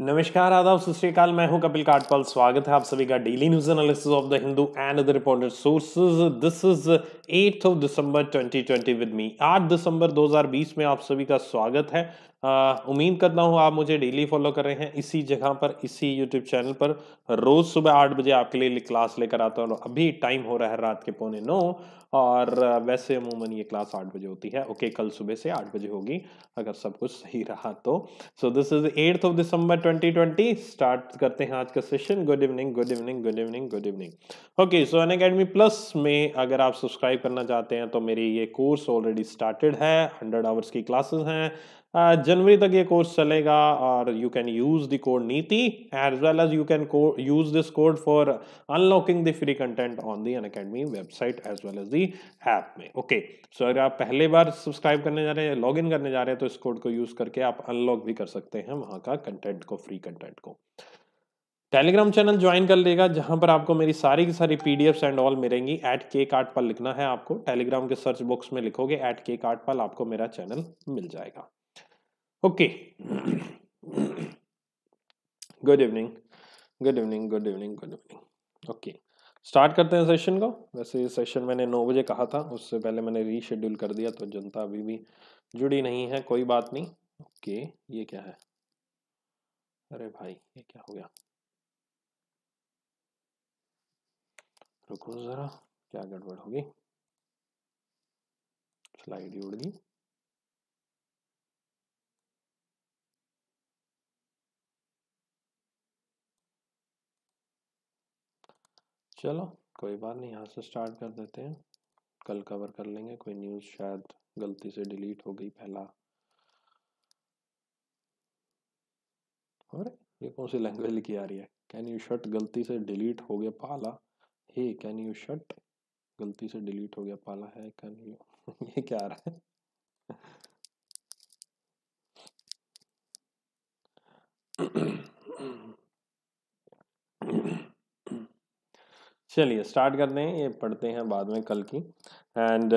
नमस्कार आदाब सत श्रीकाल मैं हूं कपिल काटपाल स्वागत है आप सभी का daily news analysis of the Hindu and other important sources this is eight of December 2020 with me आठ दिसंबर 2020 में आप सभी का स्वागत है उम्मीद करता हूँ आप मुझे डेली फॉलो कर रहे हैं इसी जगह पर इसी यूट्यूब चैनल पर रोज़ सुबह आठ बजे आपके लिए क्लास लेकर आता हूँ अभी टाइम हो रहा है रात के पौने नौ और वैसे अमूमन ये क्लास आठ बजे होती है ओके कल सुबह से आठ बजे होगी अगर सब कुछ सही रहा तो so this is eighth of December 2020 start करते हैं आज का session good evening good evening good evening good evening okay so Unacademy plus में अगर आप सब्सक्राइब करना चाहते हैं तो मेरी ये कोर्स ऑलरेडी स्टार्टेड है हंड्रेड आवर्स की क्लासेज हैं जनवरी तक ये कोर्स चलेगा और you can use the code Niti as well as you can use this code for unlocking the free content on the Unacademy website as well as the app में okay so अगर आप पहले बार सब्सक्राइब करने जा रहे हैं लॉग इन करने जा रहे हैं तो इस कोड को यूज करके आप अनलॉक भी कर सकते हैं वहाँ का कंटेंट को फ्री कंटेंट को टेलीग्राम चैनल ज्वाइन कर लेगा जहां पर आपको मेरी सारी की सारी पीडीएफ एंड ऑल मिलेंगी एट के कार्ड पर लिखना है आपको टेलीग्राम के सर्च बॉक्स में लिखोगे एट के कार्ड पर आपको मेरा चैनल मिल जाएगा Okay. Good evening good evening good evening good evening okay start करते हैं सेशन को वैसे ये सेशन मैंने नौ बजे कहा था उससे पहले मैंने रीशेड्यूल कर दिया तो जनता अभी भी जुड़ी नहीं है कोई बात नहीं ओके okay, ये क्या है अरे भाई ये क्या हो गया रुको जरा क्या गड़बड़ होगी स्लाइड उड़ गई चलो कोई बात नहीं यहाँ से स्टार्ट कर देते हैं कल कवर कर लेंगे कोई न्यूज़ शायद गलती से डिलीट हो गई पहला और ये कौन सी लैंग्वेज लिखी आ रही है कैन यू शट गलती से डिलीट हो गया पाला हे कैन यू शट गलती से डिलीट हो गया पाला है कैन यू ये क्या आ रहा है चलिए स्टार्ट करते हैं ये पढ़ते हैं बाद में कल की and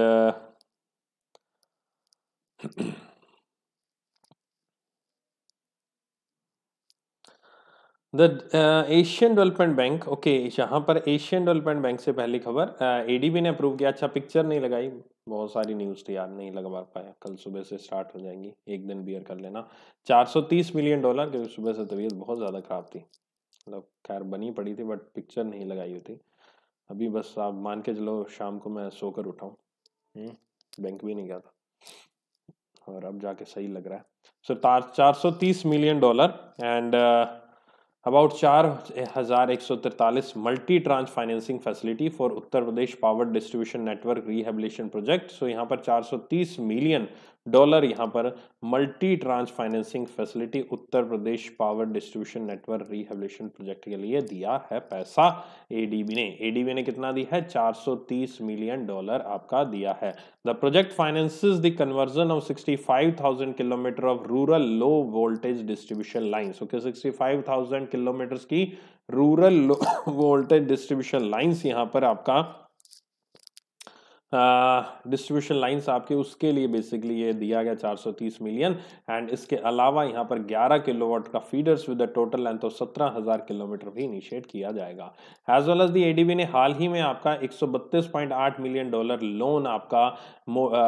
the Asian Development Bank okay यहाँ पर एशियन डेवलपमेंट बैंक से पहली खबर एडीबी uh, ने अप्रूव किया अच्छा पिक्चर नहीं लगाई बहुत सारी न्यूज़ थी यार नहीं लगवा पाया कल सुबह से स्टार्ट हो जाएंगी एक दिन बियर कर लेना 430 मिलियन डॉलर क्योंकि सुबह से तबीयत बहुत ज़्यादा खराब थी मतलब खैर बनी पड़ी थी बट पिक्चर नहीं लगाई हुई थी अभी बस आप मान के चलो शाम को मैं सोकर उठाऊँ हम्म, बैंक भी नहीं गया था और अब जाके सही लग रहा है सो so, चार सौ तीस million dollar and about uh, चार हजार एक सौ तिरतालीस multi tranche financing facility for Uttar Pradesh power distribution network rehabilitation project so यहाँ पर चार सौ तीस मिलियन डॉलर यहाँ पर multi tranche financing facility Uttar Pradesh power distribution network rehabilitation project के लिए दिया है पैसा एडीबी ने एडीबी ने कितना दिया है 430 मिलियन डॉलर आपका दिया है the project finances the conversion of 65,000 kilometre of rural low voltage distribution line okay sixty five की रूरल वोल्टेज डिस्ट्रीब्यूशन लाइन्स यहाँ पर आपका डिस्ट्रीब्यूशन लाइंस आपके उसके लिए बेसिकली ये दिया गया 430 मिलियन एंड इसके अलावा यहाँ पर 11 किलोवाट का feeders with total length of सत्रह हज़ार किलोमीटर भी इनिशिएट किया जाएगा एज वेल एज दी ने हाल ही में आपका 132.8 मिलियन डॉलर लोन आपका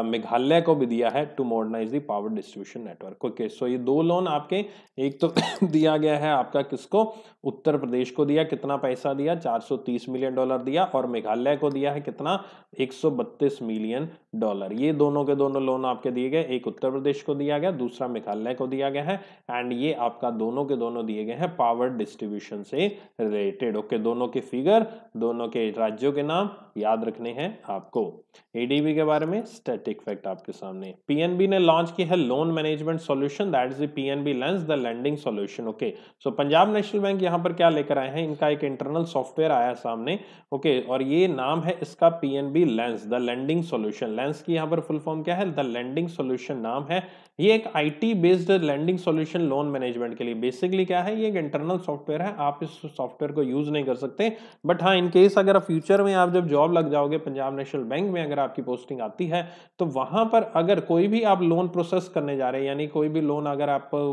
मेघालय को भी दिया है to modernise the power distribution network okay so ये दो लोन आपके एक तो दिया गया है आपका किसको उत्तर प्रदेश को दिया कितना पैसा दिया 430 मिलियन डॉलर दिया और मेघालय को दिया है कितना एक बत्तीस मिलियन डॉलर ये दोनों के दोनों लोन आपके दिए गए एक उत्तर प्रदेश को दिया गया दूसरा मेघालय को दिया गया है एंड ये आपका दोनों के दोनों दिए गए हैं पावर डिस्ट्रीब्यूशन से रिलेटेड ओके दोनों के फिगर दोनों के राज्यों के नाम याद रखने हैं आपको एडीबी के बारे में स्टैटिक फैक्ट आपके सामने पीएनबी ने लॉन्च की है loan management solution that is the PNB lens the lending solution okay so Punjab National Bank यहां पर क्या लेकर आए हैं इनका एक इंटरनल सॉफ्टवेयर आया सामने ओके okay, और ये नाम है इसका PNB lens the lending solution lens की यहाँ पर फुल फॉर्म क्या है द लैंडिंग सोल्यूशन नाम है ये एक IT based lending solution loan management के लिए बेसिकली क्या है ये एक इंटरनल सॉफ्टवेयर है आप इस सॉफ्टवेयर को यूज नहीं कर सकते बट हाँ इनकेस अगर फ्यूचर में आप जब जॉब जॉब लग जाओगे पंजाब नेशनल बैंक में अगर आपकी पोस्टिंग आती है तो वहाँ पर अगर कोई भी आप लोन प्रोसेस करने जा रहे हैं यानी कोई भी लोन अगर आपको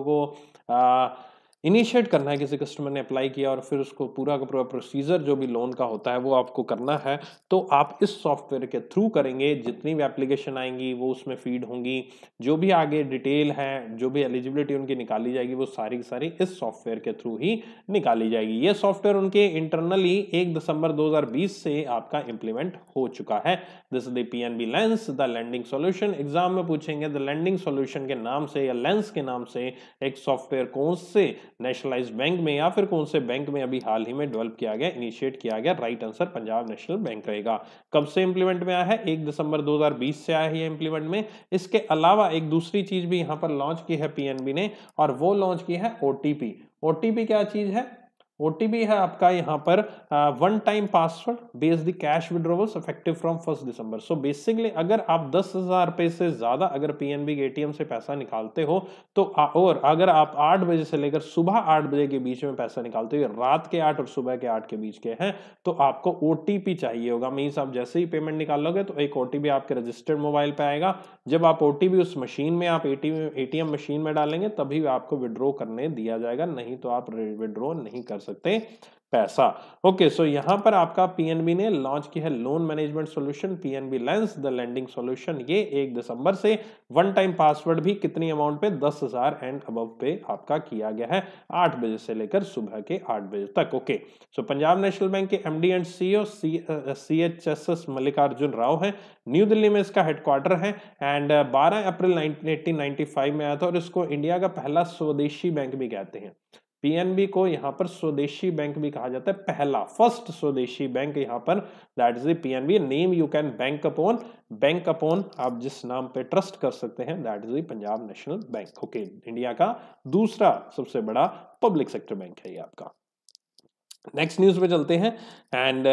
इनिशिएट करना है किसी कस्टमर ने अप्लाई किया और फिर उसको पूरा का पूरा प्रोसीजर जो भी लोन का होता है वो आपको करना है तो आप इस सॉफ्टवेयर के थ्रू करेंगे जितनी भी एप्लीकेशन आएंगी वो उसमें फीड होंगी जो भी आगे डिटेल है जो भी एलिजिबिलिटी उनकी निकाली जाएगी वो सारी की सारी इस सॉफ्टवेयर के थ्रू ही निकाली जाएगी ये सॉफ्टवेयर उनके इंटरनली एक दिसंबर दो से आपका इंप्लीमेंट हो चुका है this the P N B lens the lending solution exam में पूछेंगे द लैंडिंग सोल्यूशन के नाम से या लेंस के नाम से एक सॉफ्टवेयर कौन से नेशनलाइज बैंक में या फिर कौन से बैंक में अभी हाल ही में डेवलप किया गया इनिशिएट किया गया राइट आंसर पंजाब नेशनल बैंक रहेगा कब से इंप्लीमेंट में आया है एक दिसंबर 2020 से आया है इंप्लीमेंट में इसके अलावा एक दूसरी चीज भी यहाँ पर लॉन्च की है पीएनबी ने और वो लॉन्च की है ओटीपी ओटीपी क्या चीज है ओ है आपका यहाँ पर one time password base the cash withdrawals effective from first December so basically अगर आप दस हजार रुपए से ज़्यादा अगर पीएनबी के एटीएम से पैसा निकालते हो तो और अगर आप आठ बजे से लेकर सुबह आठ बजे के बीच में पैसा निकालते हो रात के आठ और सुबह के आठ के बीच के हैं तो आपको ओ चाहिए होगा मीन्स आप जैसे ही पेमेंट निकालोगे तो एक ओ आपके रजिस्टर्ड मोबाइल पर आएगा जब आप ओ उस मशीन में आप ए टी मशीन में डालेंगे तभी आपको विड्रॉ करने दिया जाएगा नहीं तो आप विड्रॉ नहीं कर सकते हैं पैसा ओके सो यहाँ पर आपका पीएनबी ने लॉन्च किया है loan management solution PNB lens the lending solution ये एक दिसंबर से वन टाइम पासवर्ड भी कितनी अमाउंट पे दस हजार एंड अब पे आपका किया गया है आठ बजे से लेकर सुबह के आठ बजे तक ओके सो पंजाब नेशनल बैंक के MD and CEO C H S S Mallikarjun Rao है न्यू दिल्ली में इसका हेडक्वार्टर है एंड बारह अप्रैल 1995 में आया था और इसको इंडिया का पहला स्वदेशी बैंक भी कहते हैं पीएनबी को यहाँ पर स्वदेशी बैंक भी कहा जाता है पहला फर्स्ट स्वदेशी बैंक यहाँ पर that is PNB name you can bank upon bank upon आप जिस नाम पे ट्रस्ट कर सकते हैं that is Punjab National Bank okay India का दूसरा सबसे बड़ा पब्लिक सेक्टर बैंक है ये आपका नेक्स्ट न्यूज पे चलते हैं and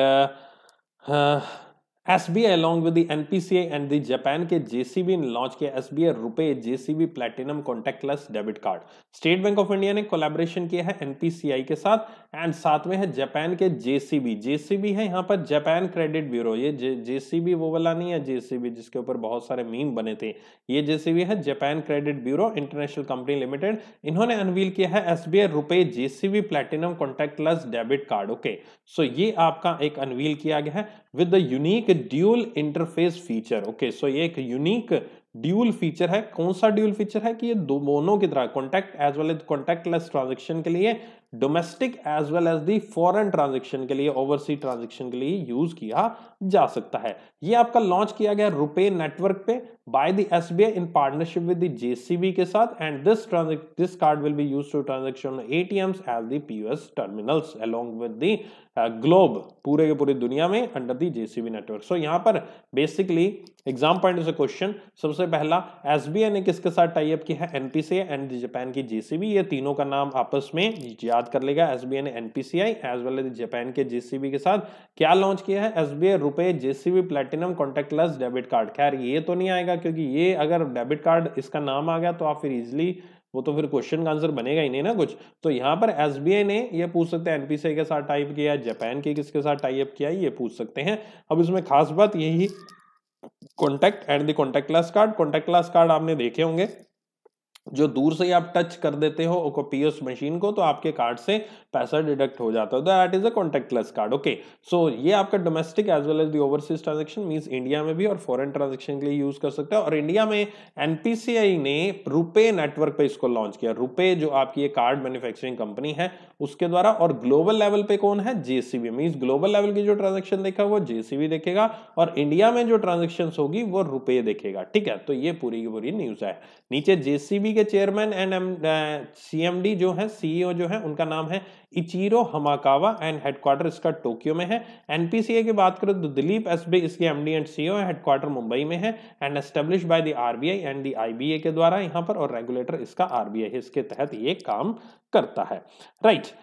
SBI along with the NPCA and the Japan के JCB ने लॉन्च किया SBI RuPay JCB platinum contactless debit card State Bank of India ने कोलैबोरेशन किया है NPCI के साथ एंड साथ में है जापान के JCB JCB है यहाँ पर जापान क्रेडिट ब्यूरो ये JCB वो वाला नहीं है JCB जिसके ऊपर बहुत सारे मीम बने थे ये JCB है Japan Credit Bureau International Company Limited इन्होंने अनवील किया है SBI RuPay JCB platinum contactless debit card okay so ये आपका एक अनवील किया गया है with the unique dual interface feature okay so ये एक यूनिक ड्यूल फीचर है कौन सा ड्यूल फीचर है कि ये दोनों की तरह contact as well as less transaction के लिए domestic as well as the foreign transaction के लिए ओवरसी ट्रांजेक्शन के लिए यूज किया जा सकता है ये आपका लॉन्च किया गया रुपे नेटवर्क पे by the S B I in partnership with the JCB के साथ and this this card will be use to transaction A T Ms as the P S terminals along with the globe पूरे के पूरी दुनिया में under the JCB network so यहाँ पर basically exam point से क्वेश्चन सबसे पहला एस बी आई ने किसके साथ टाइप किया है एनपी से एंड जापान की जेसीबी ये तीनों का नाम आपस में याद याद कर लेगा एस बी आई ने NPCI as well as Japan के जेसीबी के साथ क्या लॉन्च किया है S B I RuPay JCB platinum contactless debit card खैर ये तो नहीं आएगा क्योंकि ये अगर डेबिट कार्ड इसका नाम आ गया तो आप फिर इजिली वो तो फिर क्वेश्चन का आंसर बनेगा ही नहीं ना कुछ तो यहाँ पर एस ने ये पूछ सकते हैं एनपीसीआई के साथ टाइप किया जापान के किसके साथ टाइप किया ये पूछ सकते हैं अब इसमें खास बात यही contact and the contactless card contactless card आपने देखे होंगे जो दूर से ही आप टच कर देते हो पीएस मशीन को तो आपके कार्ड से पैसा डिडक्ट हो जाता है that is a contactless card okay so ये आपका domestic as well as the overseas transaction means India में भी और फॉरन ट्रांजेक्शन के लिए यूज कर सकते हैं और इंडिया में एनपीसीआई ने रुपे नेटवर्क पे इसको लॉन्च किया रुपे जो आपकी ये कार्ड मैन्युफैक्चरिंग कंपनी है उसके द्वारा और ग्लोबल लेवल पे कौन है जेसीबी मीन्स ग्लोबल लेवल की जो ट्रांजेक्शन देखा वो जेसीबी देखेगा और इंडिया में जो ट्रांजेक्शन होगी वो रुपये देखेगा ठीक है तो ये पूरी की पूरी न्यूज है नीचे जेसीबी के चेयरमैन एंड एम सीएमडी जो है सीईओ e जो है उनका नाम है इचिरो हमाकावा एंड हेडक्वार्टर इसका टोक्यो में है एनपीसीए की बात करें तो दिलीप एस बी इसके एमडी एंड सीईओ है हेडक्वार्टर मुंबई में है and establish by the RBI and the I के द्वारा यहाँ पर और रेगुलेटर इसका आरबीआई है इसके तहत ये काम करता है राइट right.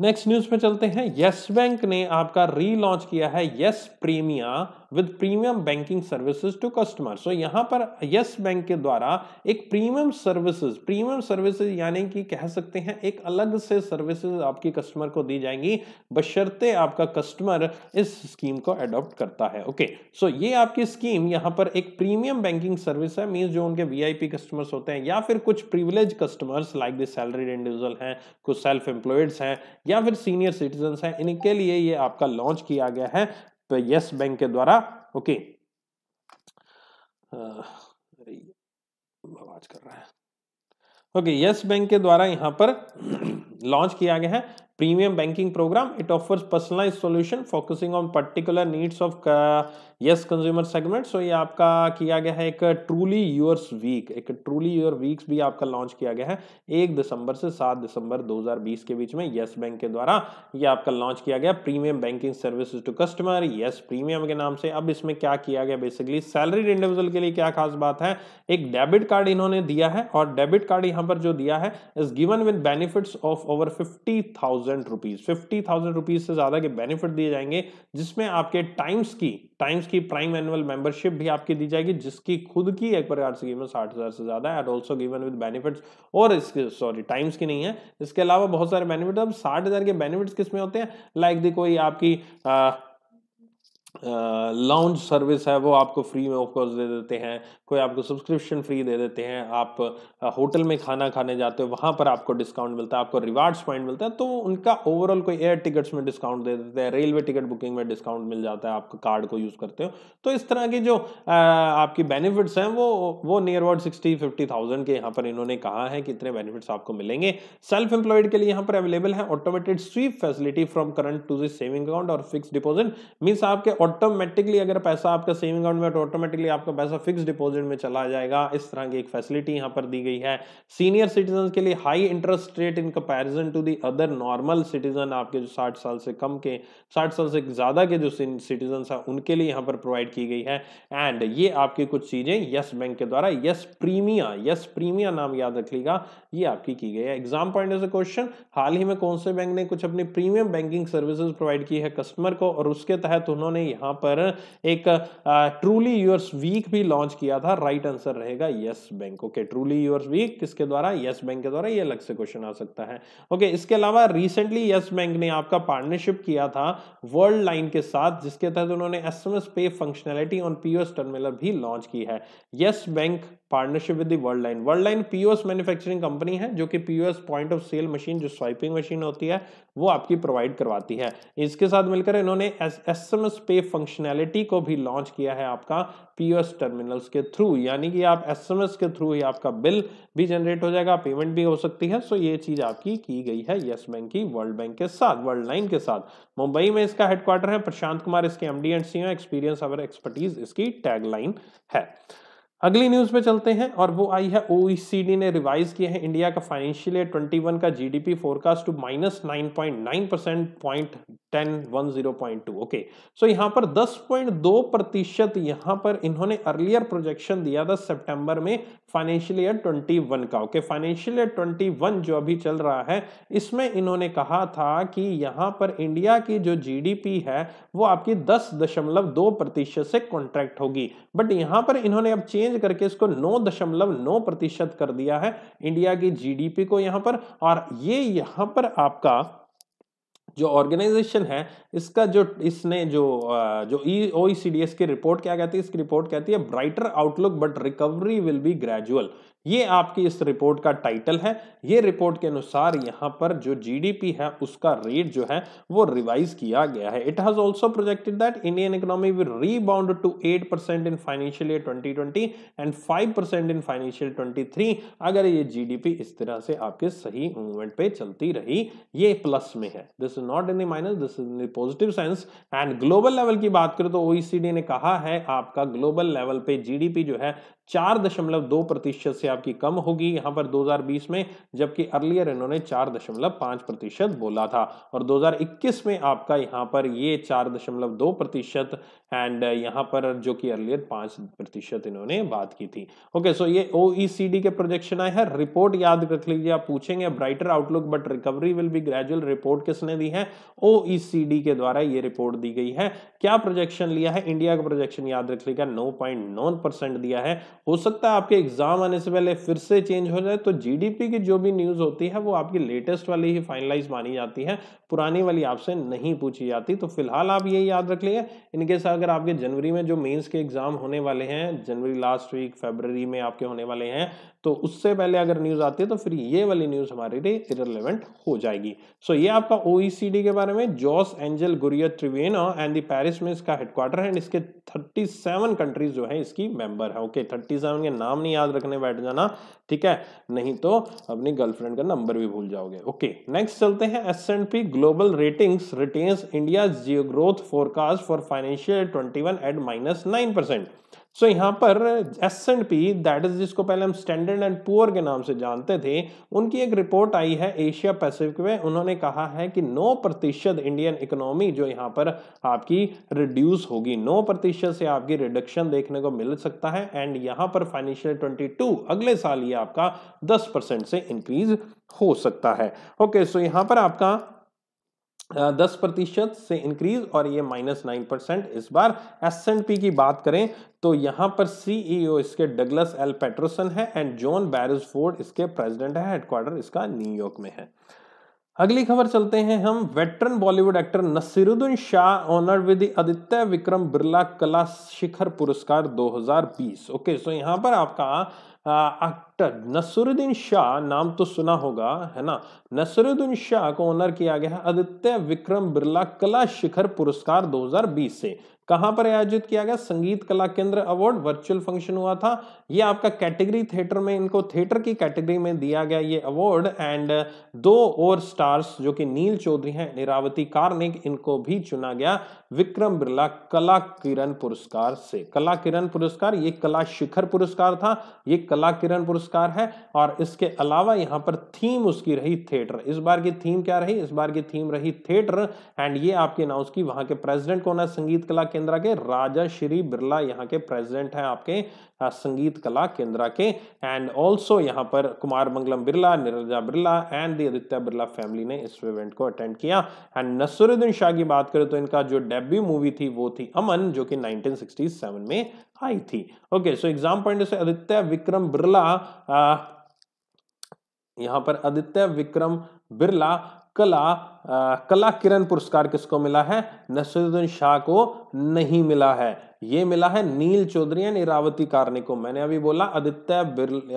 नेक्स्ट न्यूज पे चलते हैं यस बैंक ने आपका रीलॉन्च किया है Yes Premia with premium banking services to customer so यहाँ पर यस बैंक के द्वारा एक प्रीमियम सर्विसेज प्रीमियम सर्विसेज यानी कि कह सकते हैं एक अलग से सर्विसेज आपकी कस्टमर को दी जाएंगी बशर्ते आपका कस्टमर इस स्कीम को अडॉप्ट करता है ओके okay. सो so ये आपकी स्कीम यहाँ पर एक प्रीमियम बैंकिंग सर्विस है मीन्स जो उनके पी कस्टमर्स होते हैं या फिर कुछ privilege customers like the salaried individual हैं कुछ सेल्फ एम्प्लॉयड्स हैं या फिर सीनियर सिटीजन हैं इनके लिए ये आपका लॉन्च किया गया है तो यस बैंक के द्वारा ओके आवाज कर रहा है ओके यस बैंक के द्वारा यहाँ पर लॉन्च किया गया है premium banking programme it offers personalise solution focusing on particular needs of Yes consumer segment so ये आपका किया गया है एक ट्रूली यूर्स वीक एक ट्रूली यूर वीक्स भी आपका लॉन्च किया गया है एक दिसंबर से सात दिसंबर 2020 के बीच में यस बैंक के द्वारा ये आपका लॉन्च किया गया premium banking services to customer Yes premium के नाम से अब इसमें क्या किया गया बेसिकली सैलरीड इंडिविजुअल के लिए क्या खास बात है एक डेबिट कार्ड इन्होंने दिया है और डेबिट कार्ड यहाँ पर जो दिया है is given with benefits of over fifty thousand rupees fifty thousand rupees से ज्यादा के बेनिफिट दिए जाएंगे जिसमें आपके टाइम्स की टाइम्स की प्राइम एनुअल मेंबरशिप भी आपकी दी जाएगी जिसकी खुद की एक प्रकार से कीमत साठ हजार से ज्यादा and also given with benefits और इसके सॉरी टाइम्स की नहीं है इसके अलावा बहुत सारे बेनिफिट अब साठ हजार के बेनिफिट्स किसमें होते हैं लाइक like दी कोई आपकी आ, लॉन्च सर्विस है वो आपको फ्री में ऑफकोर्स दे देते हैं कोई आपको सब्सक्रिप्शन फ्री दे देते हैं आप होटल में खाना खाने जाते हो वहाँ पर आपको डिस्काउंट मिलता है आपको रिवार्ड्स पॉइंट मिलता है तो उनका ओवरऑल कोई एयर टिकट्स में डिस्काउंट दे देते हैं रेलवे टिकट बुकिंग में डिस्काउंट मिल जाता है आपको कार्ड को यूज़ करते हो तो इस तरह की जो आपकी बेनिफिट्स हैं वो वो near about sixty fifty thousand के यहाँ पर इन्होंने कहा है कि इतने बेनिफिट्स आपको मिलेंगे सेल्फ एम्प्लॉयड के लिए यहाँ पर अवेलेबल है automated sweep facility from current to this saving account और फिक्स डिपोजिट मीन्स आपके ऑटोमेटिकली अगर पैसा आपका सेविंग अकाउंट में तो ऑटोमेटिकली आपका पैसा फिक्स डिपॉजिट में चला जाएगा इस तरह की एक फैसिलिटी यहाँ पर दी गई है सीनियर सिटीजन के लिए high interest rate in comparison to the other normal citizen आपके जो साठ साल से कम के साठ साल से ज्यादा के जो सिटीजन है उनके लिए यहाँ पर प्रोवाइड की गई है एंड ये आपकी कुछ चीजें यस बैंक के द्वारा यस प्रीमिया यस प्रीमिया नाम याद रख लीगा ये आपकी की गई है एग्जाम पॉइंट ऑफ क्वेश्चन हाल ही में कौन से बैंक ने कुछ अपनी प्रीमियम बैंकिंग सर्विसेज प्रोवाइड की है कस्टमर को और उसके तहत उन्होंने यहां पर एक ट्रूली यूर्स वीक भी लॉन्च किया था राइट आंसर रहेगा yes bank okay truly yours week किसके द्वारा यस बैंक के द्वारा ये अलग से क्वेश्चन आ सकता है ओके okay, इसके अलावा रिसेंटली यस बैंक ने आपका पार्टनरशिप किया था वर्ल्ड लाइन के साथ जिसके तहत उन्होंने S M S pay functionality on S terminal भी लॉन्च की है yes bank partnership with world line world line POS manufacturing company है जो कि POS point of sale machine जो स्वाइपिंग मशीन होती है वो आपकी प्रोवाइड करवाती है इसके साथ मिलकर इन्होंने S M S pay functionality को भी लॉन्च किया है आपका पीओएस टर्मिनल्स के थ्रू यानी कि आप एस एम एस के थ्रू ही आपका बिल भी जनरेट हो जाएगा पेमेंट भी हो सकती है सो ये चीज़ आपकी की गई है येस बैंक की वर्ल्ड बैंक के साथ वर्ल्ड लाइन के साथ मुंबई में इसका हेडक्वार्टर है प्रशांत कुमार इसके MD and C experience our expertise इसकी टैगलाइन है अगली न्यूज पे चलते हैं और वो आई है ओईसीडी e ने रिवाइज किया है इंडिया का फाइनेंशियल ईयर 21 का GDP forecast to minus nine percent point ten one zero point two okay so यहाँ पर दो प्रतिशत यहाँ पर इन्होंने अर्लियर प्रोजेक्शन दिया था सितंबर में फाइनेंशियल ईयर ट्वेंटी का ओके फाइनेंशियल ईयर ट्वेंटी जो अभी चल रहा है इसमें इन्होंने कहा था कि यहाँ पर इंडिया की जो जी है वो आपकी दस प्रतिशत से कॉन्ट्रैक्ट होगी बट यहाँ पर इन्होंने अब चेंज चेंज करके इसको नौ दशमलव नौ प्रतिशत कर दिया है इंडिया की जीडीपी को यहाँ पर और ये यहाँ पर आपका जो ऑर्गेनाइजेशन है इसका जो इसने जो जो ई ओ की रिपोर्ट क्या कहती है इसकी रिपोर्ट कहती है brighter outlook but recovery will be gradual ये आपकी इस रिपोर्ट का टाइटल है ये रिपोर्ट के अनुसार यहाँ पर जो जीडीपी है उसका रेट जो है वो रिवाइज किया गया है it has also projected that Indian economy will rebound to 8 percent in financial year 2020 and 5 percent in financial 23 अगर ये जीडीपी इस तरह से आपके सही मूवमेंट पे चलती रही ये प्लस में है this is not in minus this is in positive sense and global level की बात करें तो ओ e ने कहा है आपका ग्लोबल लेवल पे जी जो है चार दशमलव दो प्रतिशत से आपकी कम होगी यहाँ पर 2020 में जबकि अर्लियर इन्होंने चार दशमलव पाँच प्रतिशत बोला था और 2021 में आपका यहाँ पर ये चार दशमलव दो प्रतिशत एंड यहाँ पर जो कि अर्लियर पाँच प्रतिशत इन्होंने बात की थी ओके सो ये ओ e के प्रोजेक्शन आए हैं रिपोर्ट याद रख लीजिए आप पूछेंगे brighter outlook but recovery will be gradual report किसने दी है ओ e के द्वारा ये रिपोर्ट दी गई है क्या प्रोजेक्शन लिया है इंडिया का प्रोजेक्शन याद रख लीजिएगा नौ दिया है हो सकता है आपके एग्जाम आने से पहले फिर से चेंज हो जाए तो जीडीपी की जो भी न्यूज होती है वो आपकी लेटेस्ट वाली ही फाइनलाइज मानी जाती है पुरानी वाली आपसे नहीं पूछी जाती तो फिलहाल आप ये याद रख लिए साथ अगर आपके जनवरी में जो मेंस के एग्जाम होने वाले हैं जनवरी लास्ट वीक फेबररी में आपके होने वाले हैं तो उससे पहले अगर न्यूज आती है तो फिर ये वाली न्यूज हमारे लिए इरेलीवेंट हो जाएगी सो so, ये आपका ओईसीडी e के बारे में जॉस एंजल गुरिया त्रिवेना एंड पेरिस में इसका हेडक्वार्टर है एंड इसके 37 कंट्रीज जो है इसकी मेंबर है ओके okay, 37 के नाम नहीं याद रखने बैठ जाना ठीक है नहीं तो अपनी गर्लफ्रेंड का नंबर भी भूल जाओगे ओके नेक्स्ट चलते हैं S and P global ratings retains India geo growth forecast for financial twenty eight minus nine percent so so, यहाँ पर S and P that is जिसको पहले हम स्टैंडर्ड एंड पुअर के नाम से जानते थे उनकी एक रिपोर्ट आई है एशिया पैसिफिक में उन्होंने कहा है कि 9 प्रतिशत इंडियन इकोनॉमी जो यहाँ पर आपकी रिड्यूस होगी 9 प्रतिशत से आपकी रिडक्शन देखने को मिल सकता है एंड यहाँ पर फाइनेंशियल 22 अगले साल ये आपका 10 परसेंट से इंक्रीज हो सकता है ओके okay, सो so यहाँ पर आपका दस प्रतिशत से इंक्रीज और ये माइनस नाइन परसेंट इस बार एस एंड पी की बात करें तो यहाँ पर सीईओ e इसके डगलस एल पेट्रोसन है एंड जॉन बैरिसफोर्ड इसके प्रेसिडेंट है हेडक्वार्टर इसका न्यूयॉर्क में है अगली खबर चलते हैं हम veteran Bollywood actor Naseeruddin Shah honour with Aditya Vikram Birla Kala Shikhar पुरस्कार 2020 ओके सो यहाँ पर आपका एक्टर नसरुद्दीन शाह नाम तो सुना होगा है ना नसरुद्दीन शाह को ऑनर किया गया है आदित्य विक्रम बिरला कला शिखर पुरस्कार 2020 से कहाँ पर आयोजित किया गया संगीत कला केंद्र अवार्ड वर्चुअल फंक्शन हुआ था ये आपका कैटेगरी थिएटर में इनको थिएटर की कैटेगरी में दिया गया ये अवार्ड एंड दो और स्टार्स जो कि नील चौधरी हैं निरावती कार्निक इनको भी चुना गया विक्रम बिरला कला किरण पुरस्कार से कला किरण पुरस्कार ये कला शिखर पुरस्कार था ये कला किरण पुरस्कार है और इसके अलावा यहाँ पर थीम उसकी रही थिएटर इस बार की थीम क्या रही इस बार की थीम रही थिएटर एंड ये आपके अनाउंस की वहां के प्रेसिडेंट कौन है संगीत कला केंद्र के राजा श्री बिरला यहाँ के प्रेसिडेंट हैं आपके हाँ, संगीत कला केंद्रा के एंड ऑल्सो यहाँ पर Kumar Mangalam Birla Neerja Birla and the Aditya Birla family ने इस इवेंट को अटेंड किया एंड नसरुद्दीन शाह की बात करें तो इनका जो डेब्यू मूवी थी वो थी अमन जो कि 1967 में आई थी ओके सो एग्जाम पॉइंट से आदित्य विक्रम बिरला यहाँ पर आदित्य विक्रम बिरला कला आ, कला किरण पुरस्कार किसको मिला है नसरुद्दीन शाह को नहीं मिला है ये मिला है नील चौधरी एंड इरावती कारने को मैंने अभी बोला आदित्य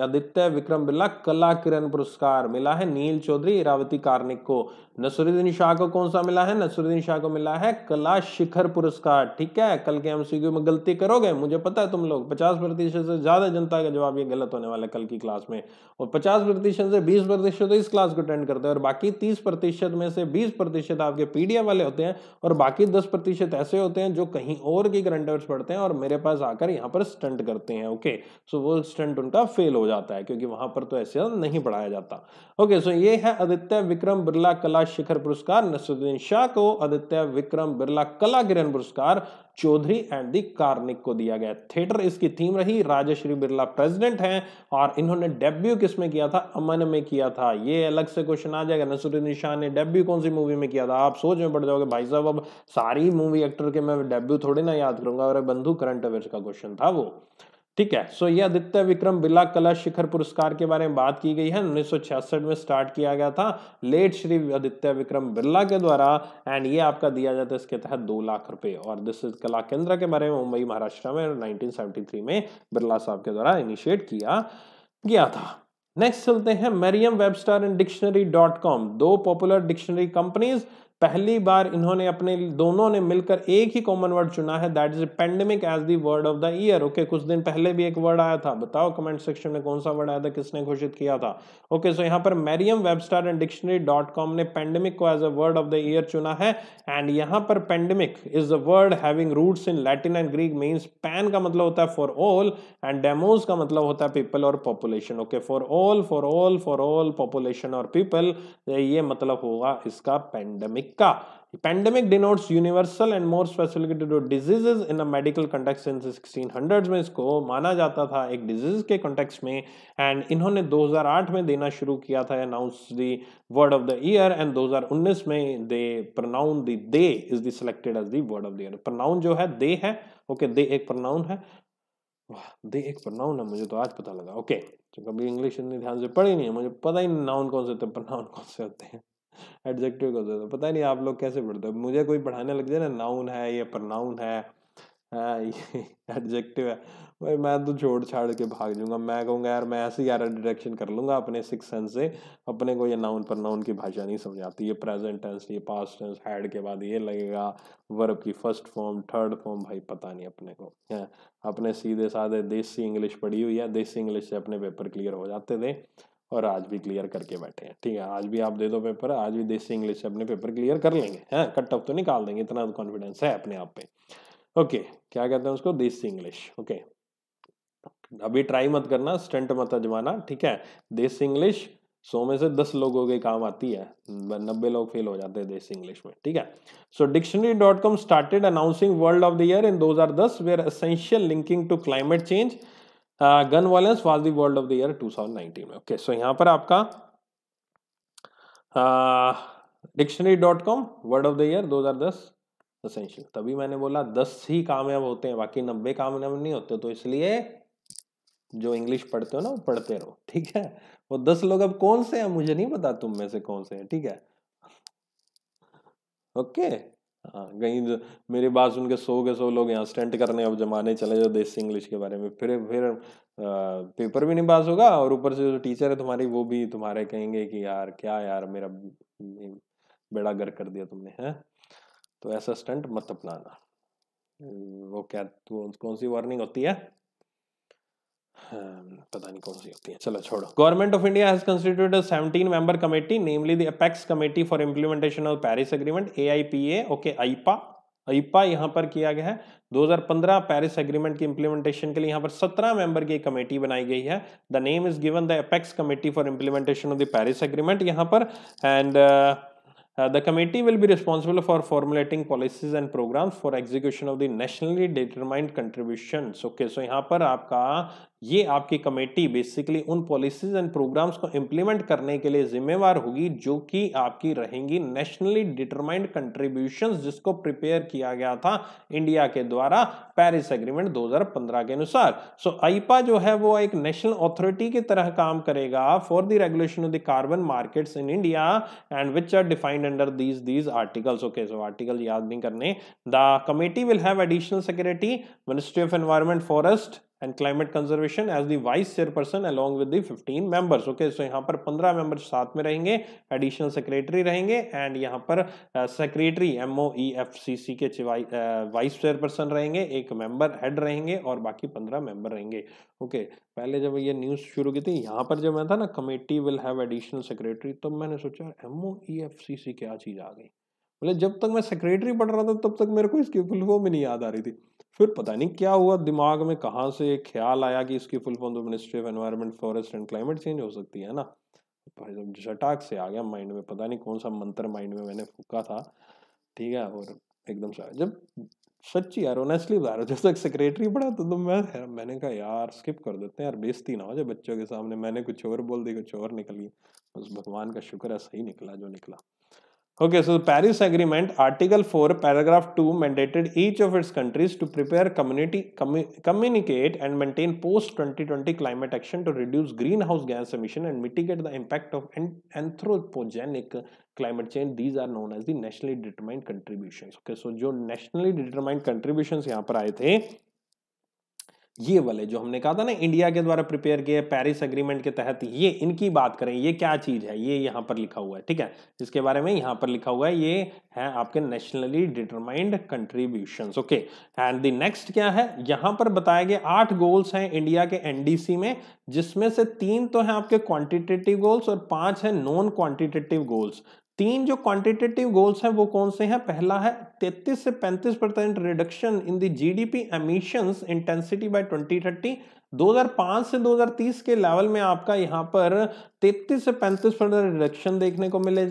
आदित्य विक्रम बिरला कला किरण पुरस्कार मिला है नील चौधरी इरावती कार्निक को नसरुद्दीन शाह को कौन सा मिला है नसरुद्दीन शाह को मिला है कला शिखर पुरस्कार ठीक है कल के एमसीक्यू में गलती करोगे मुझे पता है तुम लोग पचास प्रतिशत से ज्यादा जनता का जवाब ये गलत होने वाला है कल की क्लास में और पचास प्रतिशत से बीस प्रतिशत तो इस क्लास को अटेंड करते हैं और बाकी तीस प्रतिशत में से बीस प्रतिशत आपके पीडीएफ वाले होते हैं और बाकी दस प्रतिशत ऐसे होते हैं जो कहीं और के ग्रंडर्स पढ़ते हैं और मेरे पास आकर यहाँ पर स्टंट करते हैं ओके सो वो स्टंट उनका फेल हो जाता है क्योंकि वहां पर तो ऐसे नहीं पढ़ाया जाता ओके सो ये है आदित्य विक्रम बिरला कला शिखर पुरस्कार नसरुद्दीन शाह को आदित्य विक्रम बिरला कला किरण पुरस्कार चौधरी एंड दी कार्निक को दिया गया थिएटर इसकी थीम रही राजेश्री बिरला प्रेसिडेंट हैं और इन्होंने डेब्यू किसमें किया था अमन में किया था ये अलग से क्वेश्चन आ जाएगा नसरुद्दीन निशान ने डेब्यू कौन सी मूवी में किया था आप सोच में पड़ जाओगे भाई साहब अब सारी मूवी एक्टर के मैं डेब्यू थोड़ी ना याद करूंगा और बंधु करंट अफेयर्स का क्वेश्चन था वो ठीक है सो ये आदित्य विक्रम बिरला कला शिखर पुरस्कार के बारे में बात की गई है 1966 में स्टार्ट किया गया था लेट श्री आदित्य विक्रम बिरला के द्वारा एंड ये आपका दिया जाता है इसके तहत दो लाख रुपए और दिस इज कला केंद्र के बारे में मुंबई महाराष्ट्र में 1973 में बिरला साहब के द्वारा इनिशिएट किया गया था नेक्स्ट चलते हैं Merriam Webster and dictionary dot com दो पॉपुलर डिक्शनरी कंपनीज पहली बार इन्होंने अपने दोनों ने मिलकर एक ही कॉमन वर्ड चुना है that is pandemic as the word of the year okay कुछ दिन पहले भी एक वर्ड आया था बताओ कमेंट सेक्शन में कौन सा वर्ड आया था किसने घोषित किया था ओके okay, सो so यहाँ पर Merriam Webster and dictionary dot com ने पेंडेमिक को as a word of the year चुना है एंड यहाँ पर pandemic is a word having roots in Latin and Greek means pan का मतलब होता है फॉर ऑल एंड डेमोज का मतलब होता है पीपल और population okay for all for all for all population और पीपल ये मतलब होगा इसका पेंडेमिक का pandemic denotes universal and more specificated diseases in a medical context in 1600s में इसको माना जाता था एक डिजीज के कॉन्टेक्स्ट में एंड इन्होंने 2008 में देना शुरू किया था announce the word of the year and 2019 में they pronoun the they is the selected as the word of the year pronoun जो है दे है ओके दे एक प्रोनाउन है दे एक प्रोनाउन है मुझे तो आज पता लगा ओके कभी इंग्लिश इतनी ध्यान से पढ़ी नहीं है मुझे पता ही नहीं नाउन कौन से होते हैं प्रोनाउन कौन से होते हैं एडजेक्टिव कर देता पता नहीं आप लोग कैसे पढ़ते हो मुझे कोई पढ़ाने लग जाए ना नाउन है या प्रनाउन है हाँ ये एडजेक्टिव है भाई मैं तो छोड़ छाड़ के भाग जाऊंगा मैं कहूँगा यार मैं ऐसे यार डायरेक्शन कर लूँगा अपने सिक्स सेंस से अपने को ये नाउन पर नाउन की भाषा नहीं समझ आती ये प्रेजेंट टेंस ये पास्ट टेंस हैड के बाद ये लगेगा वर्ब की फर्स्ट फॉर्म थर्ड फॉर्म भाई पता नहीं अपने को है अपने सीधे साधे देसी इंग्लिश पढ़ी हुई है देसी इंग्लिश से अपने पेपर क्लियर हो जाते थे और आज भी क्लियर करके बैठे हैं ठीक है आज भी आप दे दो पेपर आज भी देसी इंग्लिश से अपने पेपर क्लियर कर लेंगे हैं कट ऑफ तो निकाल देंगे इतना तो कॉन्फिडेंस है अपने आप पे ओके क्या कहते हैं उसको देसी इंग्लिश ओके अभी ट्राई मत करना स्टंट मत अजमाना ठीक है देसी इंग्लिश सौ में से दस लोगों के काम आती है नब्बे लोग फेल हो जाते हैं देसी इंग्लिश में ठीक है so dictionary dot com started announcing world of the year in दो हजार दस where essential linking to climate change gun violence was the world of the year 2019 में ओके सो यहाँ पर आपका dictionary dot com word of the year 2010 essential तभी मैंने बोला दस ही कामयाब होते हैं बाकी नब्बे कामयाब नहीं होते तो इसलिए जो इंग्लिश पढ़ते हो ना वो पढ़ते रहो ठीक है वो दस लोग अब कौन से हैं मुझे नहीं पता तुम में से कौन से हैं ठीक है ओके okay. हाँ कहीं तो मेरी बात सुन के सौ के सौ लोग यहाँ स्टेंट करने अब जमाने चले जाओ देसी इंग्लिश के बारे में फिर फिर पेपर भी नहीं पास होगा और ऊपर से जो टीचर है तुम्हारी वो भी तुम्हारे कहेंगे कि यार क्या यार मेरा बेड़ा गर कर दिया तुमने है तो ऐसा स्टंट मत अपनाना वो क्या तो कौन सी वार्निंग होती है Um, पता नहीं कौन सी होती है चलो छोड़ो government of India has constitute a 17 member committee namely the apex committee for implementation of Paris agreement AIPA okay AIPA AIPA यहां पर किया गया है 2015 पेरिस एग्रीमेंट की इंप्लीमेंटेशन के लिए यहां पर 17 मेंबर की कमेटी बनाई गई है the name is given the apex committee for implementation of the Paris agreement यहां पर and the committee will be responsible for formulating policies and programmes for execution of the nationally determined contributions okay so यहाँ पर आपका ये आपकी committee basically उन policies and programmes को implement करने के लिए जिम्मेवार होगी जो कि आपकी रहेंगी नेशनली डिटरमाइंड कंट्रीब्यूशंस जिसको प्रिपेयर किया गया था इंडिया के द्वारा पेरिस एग्रीमेंट 2015 के अनुसार सो आईपा जो है वो एक नेशनल अथॉरिटी की तरह काम करेगा for the regulation of the carbon markets in India and which are defined under these these articles okay so article याद नहीं करने the committee will have additional security ministry of environment forest and climate conservation as the vice chairperson along with fifteen members okay so यहाँ पर पंद्रह members साथ में रहेंगे additional secretary रहेंगे एंड यहाँ पर secretary M O E F C C के वाइस चेयरपर्सन uh, रहेंगे एक मेंबर हेड रहेंगे और बाकी पंद्रह मेंबर रहेंगे ओके okay, पहले जब ये न्यूज शुरू की थी यहाँ पर जब मैं था ना committee will have additional secretary तब मैंने सोचा M O E F C सी क्या चीज़ आ गई बोले जब तक मैं सेक्रेटरी पढ़ रहा था तब तक मेरे को इसकी फुल फॉर्म नहीं याद आ रही थी फिर पता नहीं क्या हुआ दिमाग में कहाँ से ख्याल आया कि इसकी फुल फॉर्म तो ministry of environment forest and climate change हो सकती है ना भाई साहब झटाक से आ गया माइंड में पता नहीं कौन सा मंत्र माइंड में मैंने फूका था ठीक है और एकदम से जब सच्ची यार ऑनेस्टली बता रहा जब तक सेक्रेटरी पढ़ा तो, तो मैं मैंने कहा यार स्किप कर देते हैं यार बेजती ना हो जाए बच्चों के सामने मैंने कुछ और बोल दी कुछ और निकली बस भगवान का शुक्र है सही निकला जो निकला Okay, so the Paris Agreement, Article 4, Paragraph 2 mandated each of its countries to prepare, community, commu communicate and maintain post-2020 climate action to reduce greenhouse gas emission and mitigate the impact of anthropogenic climate change. These are known as the nationally determined contributions. Okay, so the nationally determined contributions here. ये वाले जो हमने कहा था ना India के द्वारा prepare किए पेरिस अग्रीमेंट के तहत ये इनकी बात करें ये क्या चीज़ है ये यहाँ पर लिखा हुआ है ठीक है इसके बारे में यहाँ पर लिखा हुआ है ये है आपके nationally determined contribution okay and the next क्या है यहाँ पर बताया गया आठ गोल्स हैं इंडिया के एनडीसी में जिसमें से तीन तो है आपके क्वांटिटेटिव गोल्स और पांच है नॉन क्वांटिटेटिव गोल्स तीन जो क्वांटिटेटिव गोल्स हैं वो कौन से हैं पहला है 33 से 35 percent reduction in the GDP emissions intensity by 2030 2005 से 2030 के लेवल में आपका यहां पर 33 से 35 परसेंट रिडक्शन देखने को मिले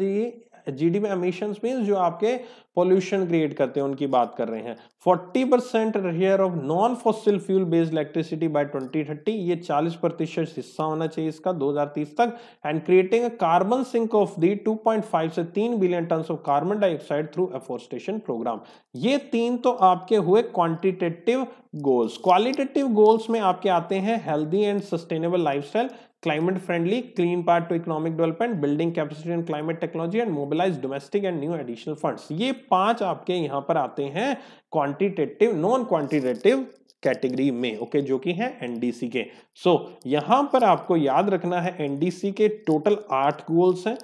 में एमिशंस मीन्स जो आपके पॉल्यूशन क्रिएट करते हैं उनकी बात कर रहे हैं 40 percent rare of non fossil fuel based electricity by 2030 ये 40 प्रतिशत हिस्सा होना चाहिए इसका 2030 तक and creating a carbon sink of the 2.5 से 3 billion tonne of carbon dioxide through afforestation programme ये तीन तो आपके हुए क्वांटिटेटिव गोल्स क्वालिटेटिव गोल्स में आपके आते हैं healthy and sustainable lifestyle climate friendly, clean part to economic development, building capacity and climate technology and mobilize domestic and new additional funds. ये पांच आपके यहाँ पर आते हैं क्वांटिटेटिव नॉन क्वांटिटेटिव कैटेगरी में ओके okay, जो कि है एनडीसी के सो so, यहां पर आपको याद रखना है एनडीसी के टोटल आठ गोल्स हैं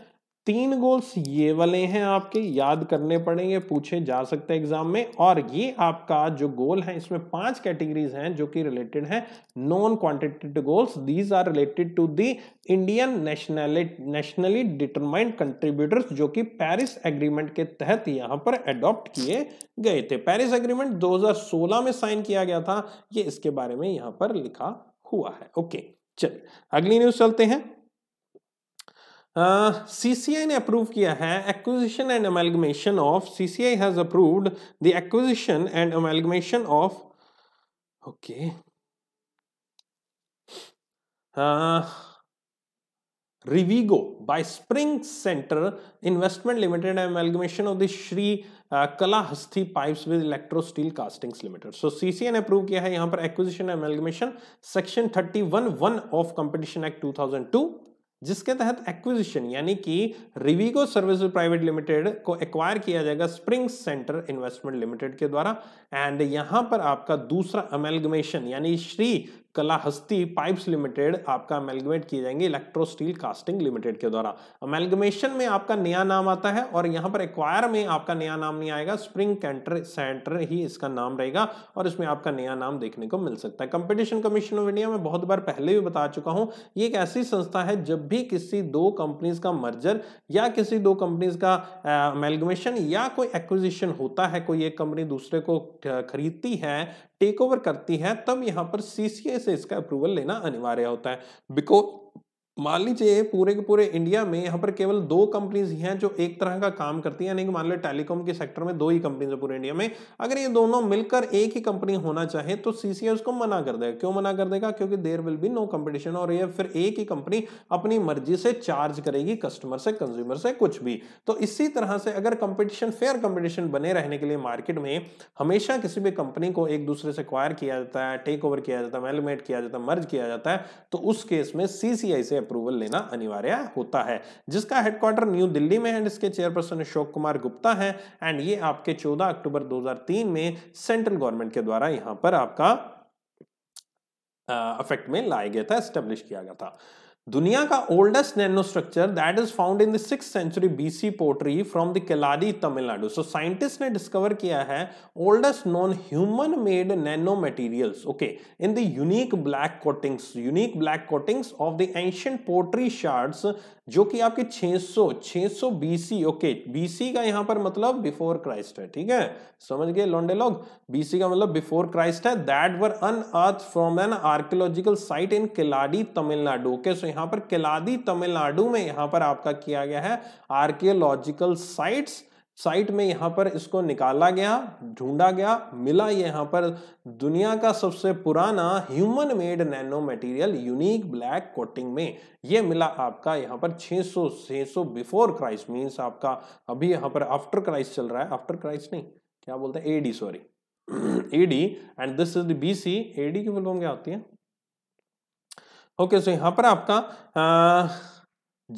तीन गोल्स ये वाले हैं आपके याद करने पड़ेंगे पूछे जा सकते हैं एग्जाम में और ये आपका जो गोल है इसमें पांच कैटेगरीज हैं जो कि रिलेटेड हैं non quantitative goals these are related to the Indian nationally determined contributors जो कि पेरिस एग्रीमेंट के तहत यहाँ पर एडॉप्ट किए गए थे पेरिस एग्रीमेंट दो में साइन किया गया था ये इसके बारे में यहाँ पर लिखा हुआ है ओके चलिए अगली न्यूज चलते हैं सीसीआई uh, ने अप्रूव किया है acquisition and amalgamation of CCI has approved the acquisition and amalgamation of okay Rivigo by spring centre investment limited and amalgamation of the Shri Kala Hasti pipes with electro steel castings limited so C C A ने approve किया है यहां पर acquisition amalgamation section thirty one one of competition act two thousand two जिसके तहत acquisition यानी कि Rivigo service private limited को एक्वायर किया जाएगा स्प्रिंग सेंटर इन्वेस्टमेंट लिमिटेड के द्वारा एंड यहां पर आपका दूसरा अमेलगमेशन यानी श्री कला हस्ती पाइप्स लिमिटेड आपका अमेलगमेट किए जाएंगे इलेक्ट्रो स्टील कास्टिंग लिमिटेड के द्वारा अमेलगमेशन में आपका नया नाम आता है और यहाँ पर एक्वायर में आपका नया नाम नहीं आएगा स्प्रिंग कैंटर सेंटर ही इसका नाम रहेगा और इसमें आपका नया नाम देखने को मिल सकता है कंपटीशन कमीशन ऑफ इंडिया में बहुत बार पहले भी बता चुका हूँ ये एक ऐसी संस्था है जब भी किसी दो कंपनीज का मर्जर या किसी दो कंपनीज का अमेलगमेशन या कोई एक्विजिशन होता है कोई एक कंपनी दूसरे को खरीदती है टेक ओवर करती है तब यहाँ पर सीसीए से इसका अप्रूवल लेना अनिवार्य होता है बिकॉज मान लीजिए पूरे के पूरे इंडिया में यहाँ पर केवल दो कंपनीज हैं जो एक तरह का काम करती हैं यानी कि मान लो टेलीकॉम के सेक्टर में दो ही कंपनीज है पूरे इंडिया में अगर ये दोनों मिलकर एक ही कंपनी होना चाहे तो सीसीआई उसको मना कर देगा क्यों मना कर देगा क्योंकि there will be no competition और ये फिर एक ही कंपनी अपनी मर्जी से चार्ज करेगी कस्टमर से कंज्यूमर से कुछ भी तो इसी तरह से अगर कंपिटिशन फेयर कंपिटिशन बने रहने के लिए मार्केट में हमेशा किसी भी कंपनी को एक दूसरे से क्वायर किया जाता है टेक ओवर किया जाता है मेलमेट किया जाता है मर्ज किया जाता है तो उस केस में सीसीआई से अप्रूवल लेना अनिवार्य होता है जिसका हेडक्वार्टर न्यू दिल्ली में है इसके चेयरपर्सन अशोक कुमार गुप्ता है एंड ये आपके 14 अक्टूबर 2003 में सेंट्रल गवर्नमेंट के द्वारा यहाँ पर आपका अफेक्ट में लाया गया था एस्टेब्लिश किया गया था दुनिया का oldest nano structure that is found in the six century BC pottery from the Keeladi Tamil Nadu so scientist ने डिस्कवर किया है oldest non human made nano materials okay in the unique black coatings unique black coatings of the ancient pottery shards जो कि आपके 600 600 BC okay BC का यहां पर मतलब बिफोर क्राइस्ट है ठीक है समझ गए लॉन्डे लोग बीसी का मतलब बिफोर क्राइस्ट है that were unearth from an archaeological site in Keeladi Tamil Nadu okay so यहाँ पर केलादी तमिलनाडु में यहाँ पर आपका किया गया है आर्कियोलॉजिकल साइट्स साइट में यहाँ पर इसको निकाला गया ढूंढा गया मिला यहाँ पर दुनिया का सबसे पुराना human made nano material unique black coating में ये मिला आपका यहाँ पर 600 600 बिफोर क्राइस्ट मींस आपका अभी यहाँ पर आफ्टर क्राइस्ट चल रहा है आफ्टर क्राइस्ट नहीं क्या बोलते हैं AD sorry AD and this is the C AD की फुल फॉर्म क्या होती है ओके सो यहाँ पर आपका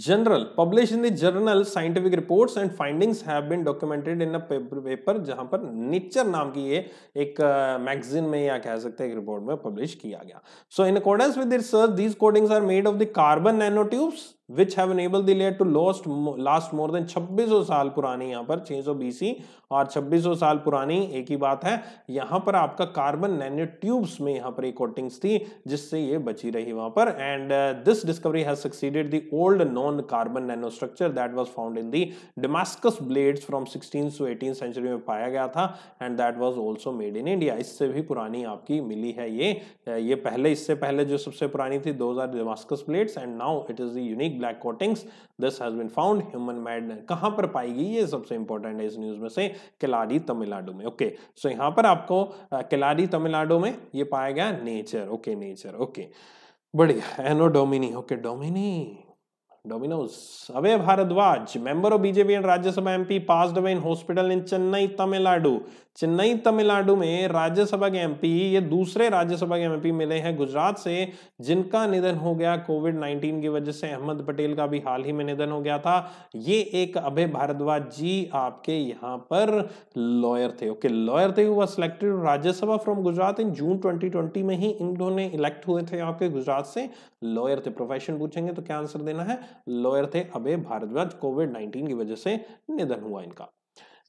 journal publish in the journal scientific reports and findings have been documented in a paper जहां पर नेचर नाम की ये एक मैगजीन uh, में या कह सकते हैं रिपोर्ट में पब्लिश किया गया so in accordance with research these coatings are made of the carbon nano tubes which have enable the layer to lost last more than 2600 साल पुरानी यहाँ पर 600 बीसी और 2600 साल पुरानी एक ही बात है यहां पर आपका कार्बन नैनो ट्यूब्स में यहाँ पर ये कोटिंग्स थी जिससे ये बची रही वहां पर and this discovery has succeeded the old non carbon nano structure that was found in the Damascus blades from 16 to 18 century में पाया गया था and that was also made in India इससे भी पुरानी आपकी मिली है ये ये पहले इससे पहले जो सबसे पुरानी थी 2000 are Damascus blades and now it is the unique black coatings this has been found human made कहां पर पाई गई ये सबसे इंपॉर्टेंट है इस न्यूज में से केलाडी तमिलनाडु में ओके सो यहाँ पर आपको केलाडी तमिलनाडु में ये पाया गया नेचर ओके नेचर ओके बढ़िया anno domini okay domini Domino's Abhay Bharadwaj member of BJP and Rajya Sabha MP passed away in hospital in Chennai Tamil Nadu Chennai Tamil Nadu में राज्यसभा के एमपी ये दूसरे राज्यसभा के एमपी मिले हैं गुजरात से जिनका निधन हो गया कोविड 19 की वजह से अहमद पटेल का भी हाल ही में निधन हो गया था ये एक अभय भारद्वाज जी आपके यहाँ पर लॉयर थे ओके लॉयर थे वह selected Rajya Sabha from Gujarat in June twenty में ही इन्होंने इलेक्ट हुए थे आपके गुजरात से लॉयर थे प्रोफेशन पूछेंगे तो क्या आंसर देना है लॉयर थे अभय भारद्वाज कोविड नाइन्टीन की वजह से निधन हुआ इनका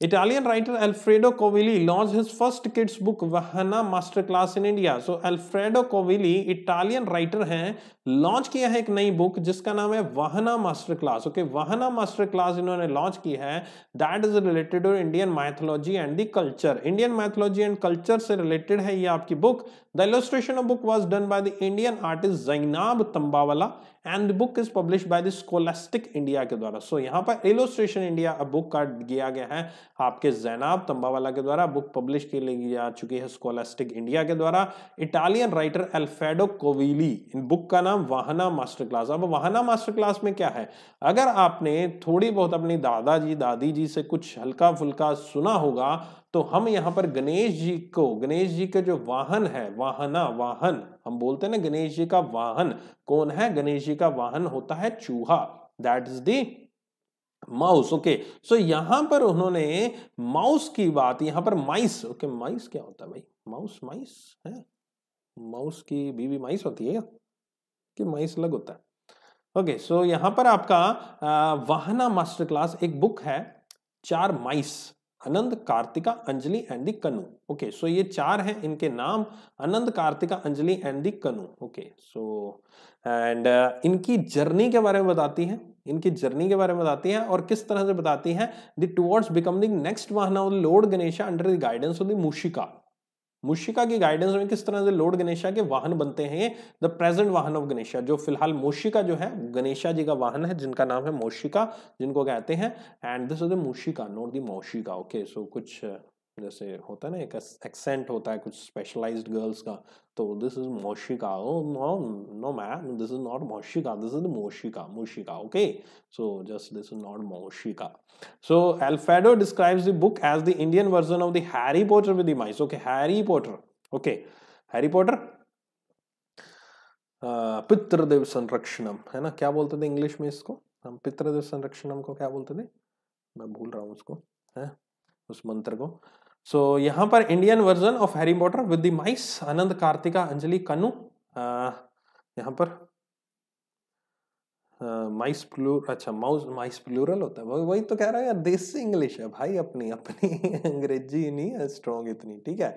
Italian writer Alfredo Covilli launched his first kids book Vahana Masterclass in India. So Alfredo Covilli, Italian writer हैं लॉन्च किया है एक नई बुक जिसका नाम है Vahana master class okay Vahana master class इन्होंने लॉन्च की है that is related to Indian mythology and the culture Indian mythology and culture से रिलेटेड है ये आपकी book the illustration of book was done by the Indian artist Zainab Tambawala and the book is publish by the Scholastic India के द्वारा सो so, यहाँ पर illustration India book का किया गया है आपके जैनाब तंबावाला के द्वारा बुक पब्लिश की जा चुकी है स्कोलेस्टिक इंडिया के द्वारा इटालियन राइटर एल्फेडो कोविली इन बुक का नाम नाम वाहना मास्टर क्लास अब वाहना मास्टर क्लास में क्या है अगर आपने थोड़ी बहुत अपनी दादाजी दादी जी से कुछ हल्का फुल्का सुना होगा तो हम यहाँ पर गणेश जी को गणेश जी का जो वाहन है वाहना वाहन हम बोलते हैं ना गणेश जी का वाहन कौन है गणेश जी का वाहन होता है चूहा that is the mouse okay so यहां पर उन्होंने माउस की बात यहां पर माइस ओके okay, माइस क्या होता है भाई माउस माइस है माउस की बीवी माइस होती है क्या कि माइस लग होता है ओके सो so यहाँ पर आपका वाहना मास्टर क्लास एक बुक है चार mice Anant Kartika Anjali and the Kanu okay so ये चार हैं इनके नाम Anant Kartika Anjali and the Kanu okay so and इनकी जर्नी के बारे में बताती हैं इनकी जर्नी के बारे में बताती हैं और किस तरह से बताती हैं the towards become the next Vahana of lord Ganesha under the guidance of the Mooshika Mushika की गाइडेंस में किस तरह से लोड गणेशा के वाहन बनते हैं the present vahan of Ganesha जो फिलहाल मूषिका जो है गणेशा जी का वाहन है जिनका नाम है मोशिका जिनको कहते हैं and this is the Mushika not the Mooshika okay so कुछ जैसे होता है ना एक एक्सेंट होता है कुछ स्पेशलाइज्ड गर्ल्स का तो this is Mooshika oh no no ma'am this is not Mooshika this is Mooshika Mooshika okay so just this is not Mooshika so एल्फेडो describes the book as the Indian version of the Harry Potter with the mice okay Harry Potter okay Harry Potter पितृदेव संरक्षणम है ना क्या बोलते थे English में इसको हम पितृदेव संरक्षणम को क्या बोलते थे मैं भूल रहा हूँ उसको है उस मंत्र को सो so, यहाँ पर Indian version of Harry Potter with the mice Anand Kartika Anjali Kanu यहाँ पर माइस uh, प्लूर अच्छा माउस माइस प्लूरल होता है वही तो कह रहा है यार देसी इंग्लिश है भाई अपनी अपनी अंग्रेजी नहीं है स्ट्रॉन्ग इतनी ठीक है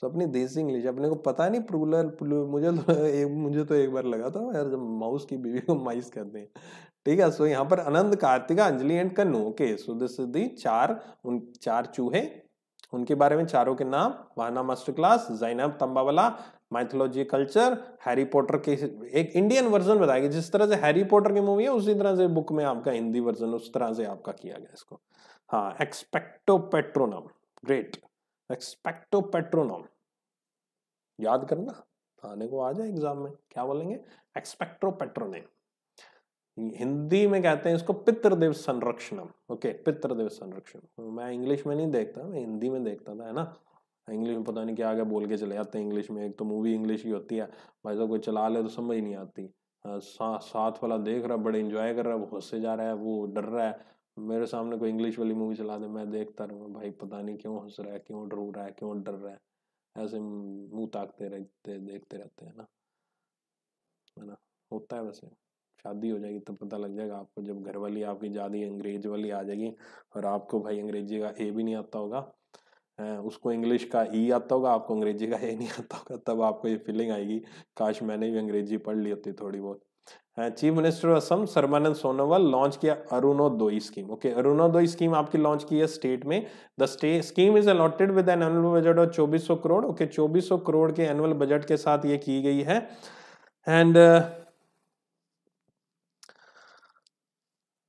सो so, अपनी देसी इंग्लिश अपने को पता नहीं प्लूरल प्लूर मुझे तो एक मुझे तो एक बार लगा था यार जब माउस की बीवी को माइस कहते हैं ठीक है सो so, यहाँ पर Anant Kartika Anjali and Kannu okay so this is the चार उन चार चूहे उनके बारे में चारों के नाम Vahana master class Zainab Tambawala mythology culture Harry Potter के एक इंडियन वर्जन बताया गया जिस तरह से हैरी पॉटर की मूवी है उसी तरह से बुक में आपका हिंदी वर्जन उस तरह से आपका किया गया इसको हाँ एक्सपेक्टो पेट्रोनम ग्रेट एक्सपेक्टो पेट्रोनम याद करना आने को आ जाए एग्जाम में क्या बोलेंगे एक्सपेक्ट्रो पेट्रोनेम हिंदी में कहते हैं इसको पितृदेव संरक्षणम ओके पितृदेव संरक्षण मैं इंग्लिश में नहीं देखता मैं हिंदी में देखता था है ना इंग्लिश में पता नहीं क्या आगे बोल के चले जाते हैं इंग्लिश में एक तो मूवी इंग्लिश की होती है भाई साहब कोई चला ले तो समझ नहीं आती सा, साथ वाला देख रहा बड़े इंजॉय कर रहा है वो हंसे जा रहा है वो डर रहा है मेरे सामने कोई इंग्लिश वाली मूवी चला दे मैं देखता रहूँ भाई पता नहीं क्यों हंस रहा है क्यों डर रहा है क्यों डर रहा है ऐसे मुंह ताकते रहते देखते रहते हैं ना है ना होता है वैसे शादी हो जाएगी तब पता लग जाएगा आपको जब घर वाली आपकी ज़्यादा अंग्रेज वाली आ जाएगी और आपको भाई अंग्रेजी का ए भी नहीं आता होगा उसको इंग्लिश का ई आता होगा आपको अंग्रेजी का ए नहीं आता होगा तब आपको ये फीलिंग आएगी काश मैंने भी अंग्रेजी पढ़ ली होती थोड़ी बहुत chief minister Assam Sarbananda Sonowal launch किया Arunodoi scheme okay Arunodoi scheme आपकी लॉन्च की है स्टेट में the state scheme is allotted with an annual budget of चौबीस करोड़ ओके okay, 2400 करोड़ के एनुअल बजट के साथ ये की गई है एंड uh,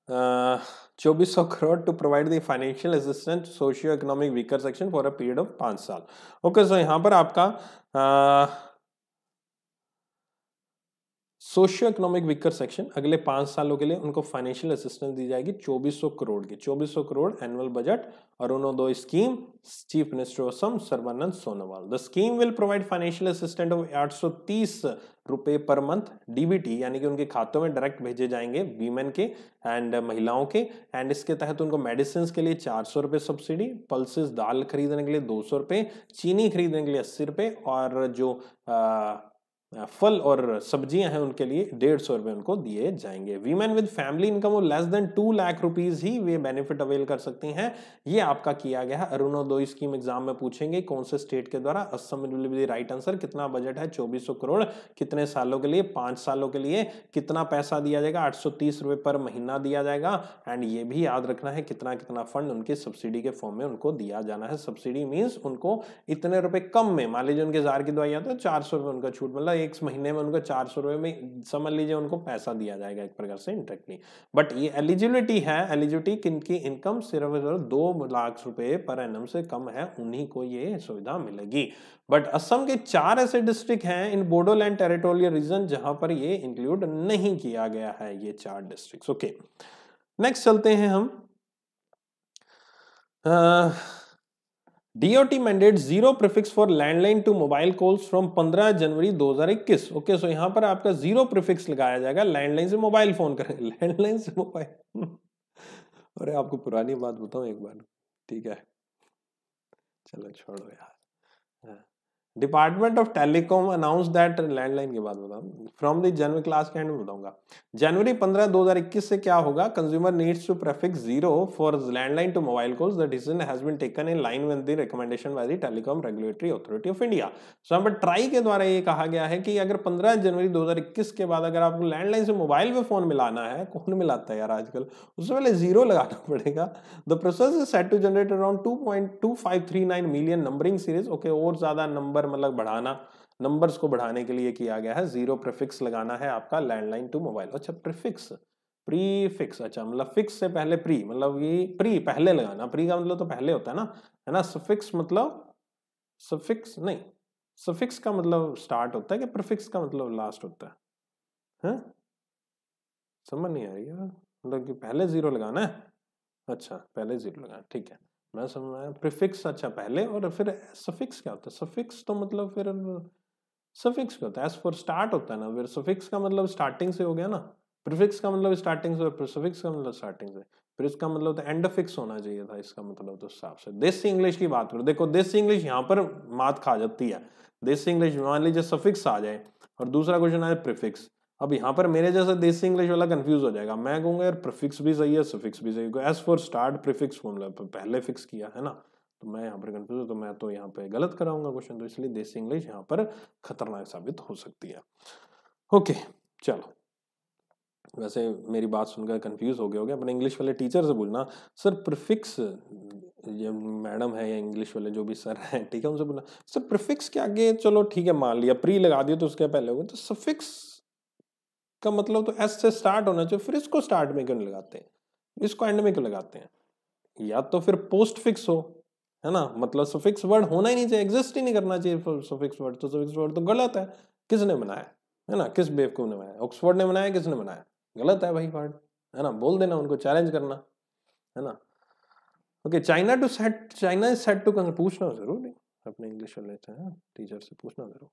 चौबीस सौ crore to provide the financial assistant socio economic weaker section for a period of पांच साल ओके सो यहाँ पर आपका सोशियो इकोनॉमिक विकर सेक्शन अगले पाँच सालों के लिए उनको फाइनेंशियल असिस्टेंस दी जाएगी 2400 करोड़ की 2400 करोड़ एनुअल बजट दो scheme chief minister of Sarbananda Sonowal the scheme will provide financial assistant of आठ रुपए पर मंथ डीबीटी यानी कि उनके खातों में डायरेक्ट भेजे जाएंगे वीमेन के एंड महिलाओं के एंड इसके तहत उनको मेडिसिन के लिए चार सौ रुपये सब्सिडी पल्सिस दाल खरीदने के लिए दो सौ रुपये चीनी खरीदने के लिए अस्सी रुपये और जो आ, फल और सब्जियां हैं उनके लिए डेढ़ सौ रुपये उनको दिए जाएंगे वीमेन विद फैमिली इनकम वो less than two lakh rupees ही वे बेनिफिट अवेल कर सकती हैं ये आपका किया गया है अरुणोदय स्कीम एग्जाम में पूछेंगे कौन से स्टेट के द्वारा असम राइट आंसर कितना बजट है चौबीस करोड़ कितने सालों के लिए पांच सालों के लिए कितना पैसा दिया जाएगा आठ रुपए पर महीना दिया जाएगा एंड ये भी याद रखना है कितना कितना फंड उनके सब्सिडी के फॉर्म में उनको दिया जाना है सब्सिडी मीन्स उनको इतने रुपए कम में मान लीजिए उनके जार की दवाई तो चार सौ उनका छूट मतलब एक महीने में उनको चार सौ रुपये में समझ लीजिए उनको पैसा दिया जाएगा एक प्रकार से इंटरेक्टली बट ये एलिजिबिलिटी है एलिजिबिलिटी किनकी इनकम सिर्फ सिर्फ दो लाख रुपये पर एन से कम है उन्हीं को ये सुविधा मिलेगी बट असम के चार ऐसे डिस्ट्रिक्ट हैं इन बोडोलैंड टेरिटोरियल रीजन जहां पर ये इंक्लूड नहीं किया गया है ये चार डिस्ट्रिक्ट ओके नेक्स्ट चलते हैं हम आ, DOT mandates zero prefix for landline to mobile calls from 15 January 2021. Okay so यहां यहाँ पर आपका जीरो प्रिफिक्स लगाया जाएगा लैंडलाइन से मोबाइल फोन करेंगे लैंडलाइन से मोबाइल अरे आपको पुरानी बात बताऊं एक बार ठीक है चलो छोड़ो यार department of telecom announce that landline के बाद बताऊँ फ्रॉम दी जनवरी क्लास के एंड में बताऊंगा जनवरी पंद्रह दो हजार इक्कीस से क्या होगा consumer needs to prefix zero for landline to mobile calls the decision has been taken in line with the recommendation by the Telecom Regulatory Authority of India so यहाँ पर ट्राई के द्वारा ये कहा गया है कि अगर पंद्रह जनवरी दो हजार इक्कीस के बाद अगर आपको लैंडलाइन से मोबाइल पर फोन मिलाना है कौन मिलाता है यार आजकल उससे पहले जीरो लगाना पड़ेगा the process is set to generate around two two point five three nine million numbering series okay और ज्यादा नंबर नंबर मतलब बढ़ाना नंबर्स को बढ़ाने के लिए किया गया है जीरो प्रीफिक्स लगाना है आपका लैंडलाइन टू मोबाइल अच्छा प्रीफिक्स प्रीफिक्स अच्छा मतलब फिक्स से पहले प्री मतलब ये प्री पहले लगाना प्री का मतलब तो पहले होता है ना है ना सफिक्स मतलब सफिक्स नहीं सफिक्स का मतलब स्टार्ट होता है कि प्रीफिक्स का मतलब लास्ट होता है है? समझ नहीं आ रही है मतलब कि पहले जीरो लगाना है अच्छा पहले जीरो लगाना ठीक है मैं समझ रहा प्रिफिक्स अच्छा पहले और फिर सफिक्स क्या होता है सफिक्स तो मतलब फिर सफिक्स क्या होता है एस फॉर स्टार्ट होता है ना फिर सफिक्स का मतलब स्टार्टिंग से हो गया ना प्रिफिक्स का मतलब स्टार्टिंग से और सफिक्स का मतलब स्टार्टिंग से फिर इसका मतलब तो एंड फिक्स होना चाहिए था इसका मतलब तो हिसाब से देसी इंग्लिश की बात करो देखो देसी इंग्लिश यहाँ पर मात खा जाती है देसी इंग्लिश मान लीजिए सफिक्स आ जाए और दूसरा क्वेश्चन आए प्रिफिक्स अब यहाँ पर मेरे जैसा देसी इंग्लिश वाला कंफ्यूज हो जाएगा मैं कहूँगा यार प्रिफिक्स भी सही है सफिक्स भी सही है as for start prefix formula पहले फिक्स किया है ना तो मैं यहाँ पर कंफ्यूज हूँ तो मैं तो यहाँ पे गलत कराऊंगा क्वेश्चन तो इसलिए देसी इंग्लिश यहाँ पर खतरनाक साबित हो सकती है ओके चलो वैसे मेरी बात सुनकर कंफ्यूज हो गए हो गया अपने इंग्लिश वाले टीचर से बोलना सर प्रिफिक्स ये मैडम है या इंग्लिश वाले जो भी सर हैं ठीक है उनसे बोलना सर प्रिफिक्स के आगे चलो ठीक है मान लिया प्री लगा दिया तो उसके पहले हो गए तो सफिक्स का मतलब तो एस से स्टार्ट होना चाहिए फिर इसको स्टार्ट में क्यों लगाते हैं इसको एंड में क्यों लगाते हैं या तो फिर पोस्ट फिक्स हो है ना मतलब सफिक्स वर्ड होना ही नहीं चाहिए एग्जिस्ट ही नहीं करना चाहिए सफिक्स वर्ड तो सफिक्स वर्ड तो गलत है किसने बनाया है ना किस बेवकूफ ने बनाया ऑक्सफोर्ड ने बनाया किसने बनाया गलत है भाई वर्ड है ना बोल देना उनको चैलेंज करना है ना okay China to set China is set to कंस पूछना जरूर अपने इंग्लिश वाले से टीचर हाँ, से पूछना जरूर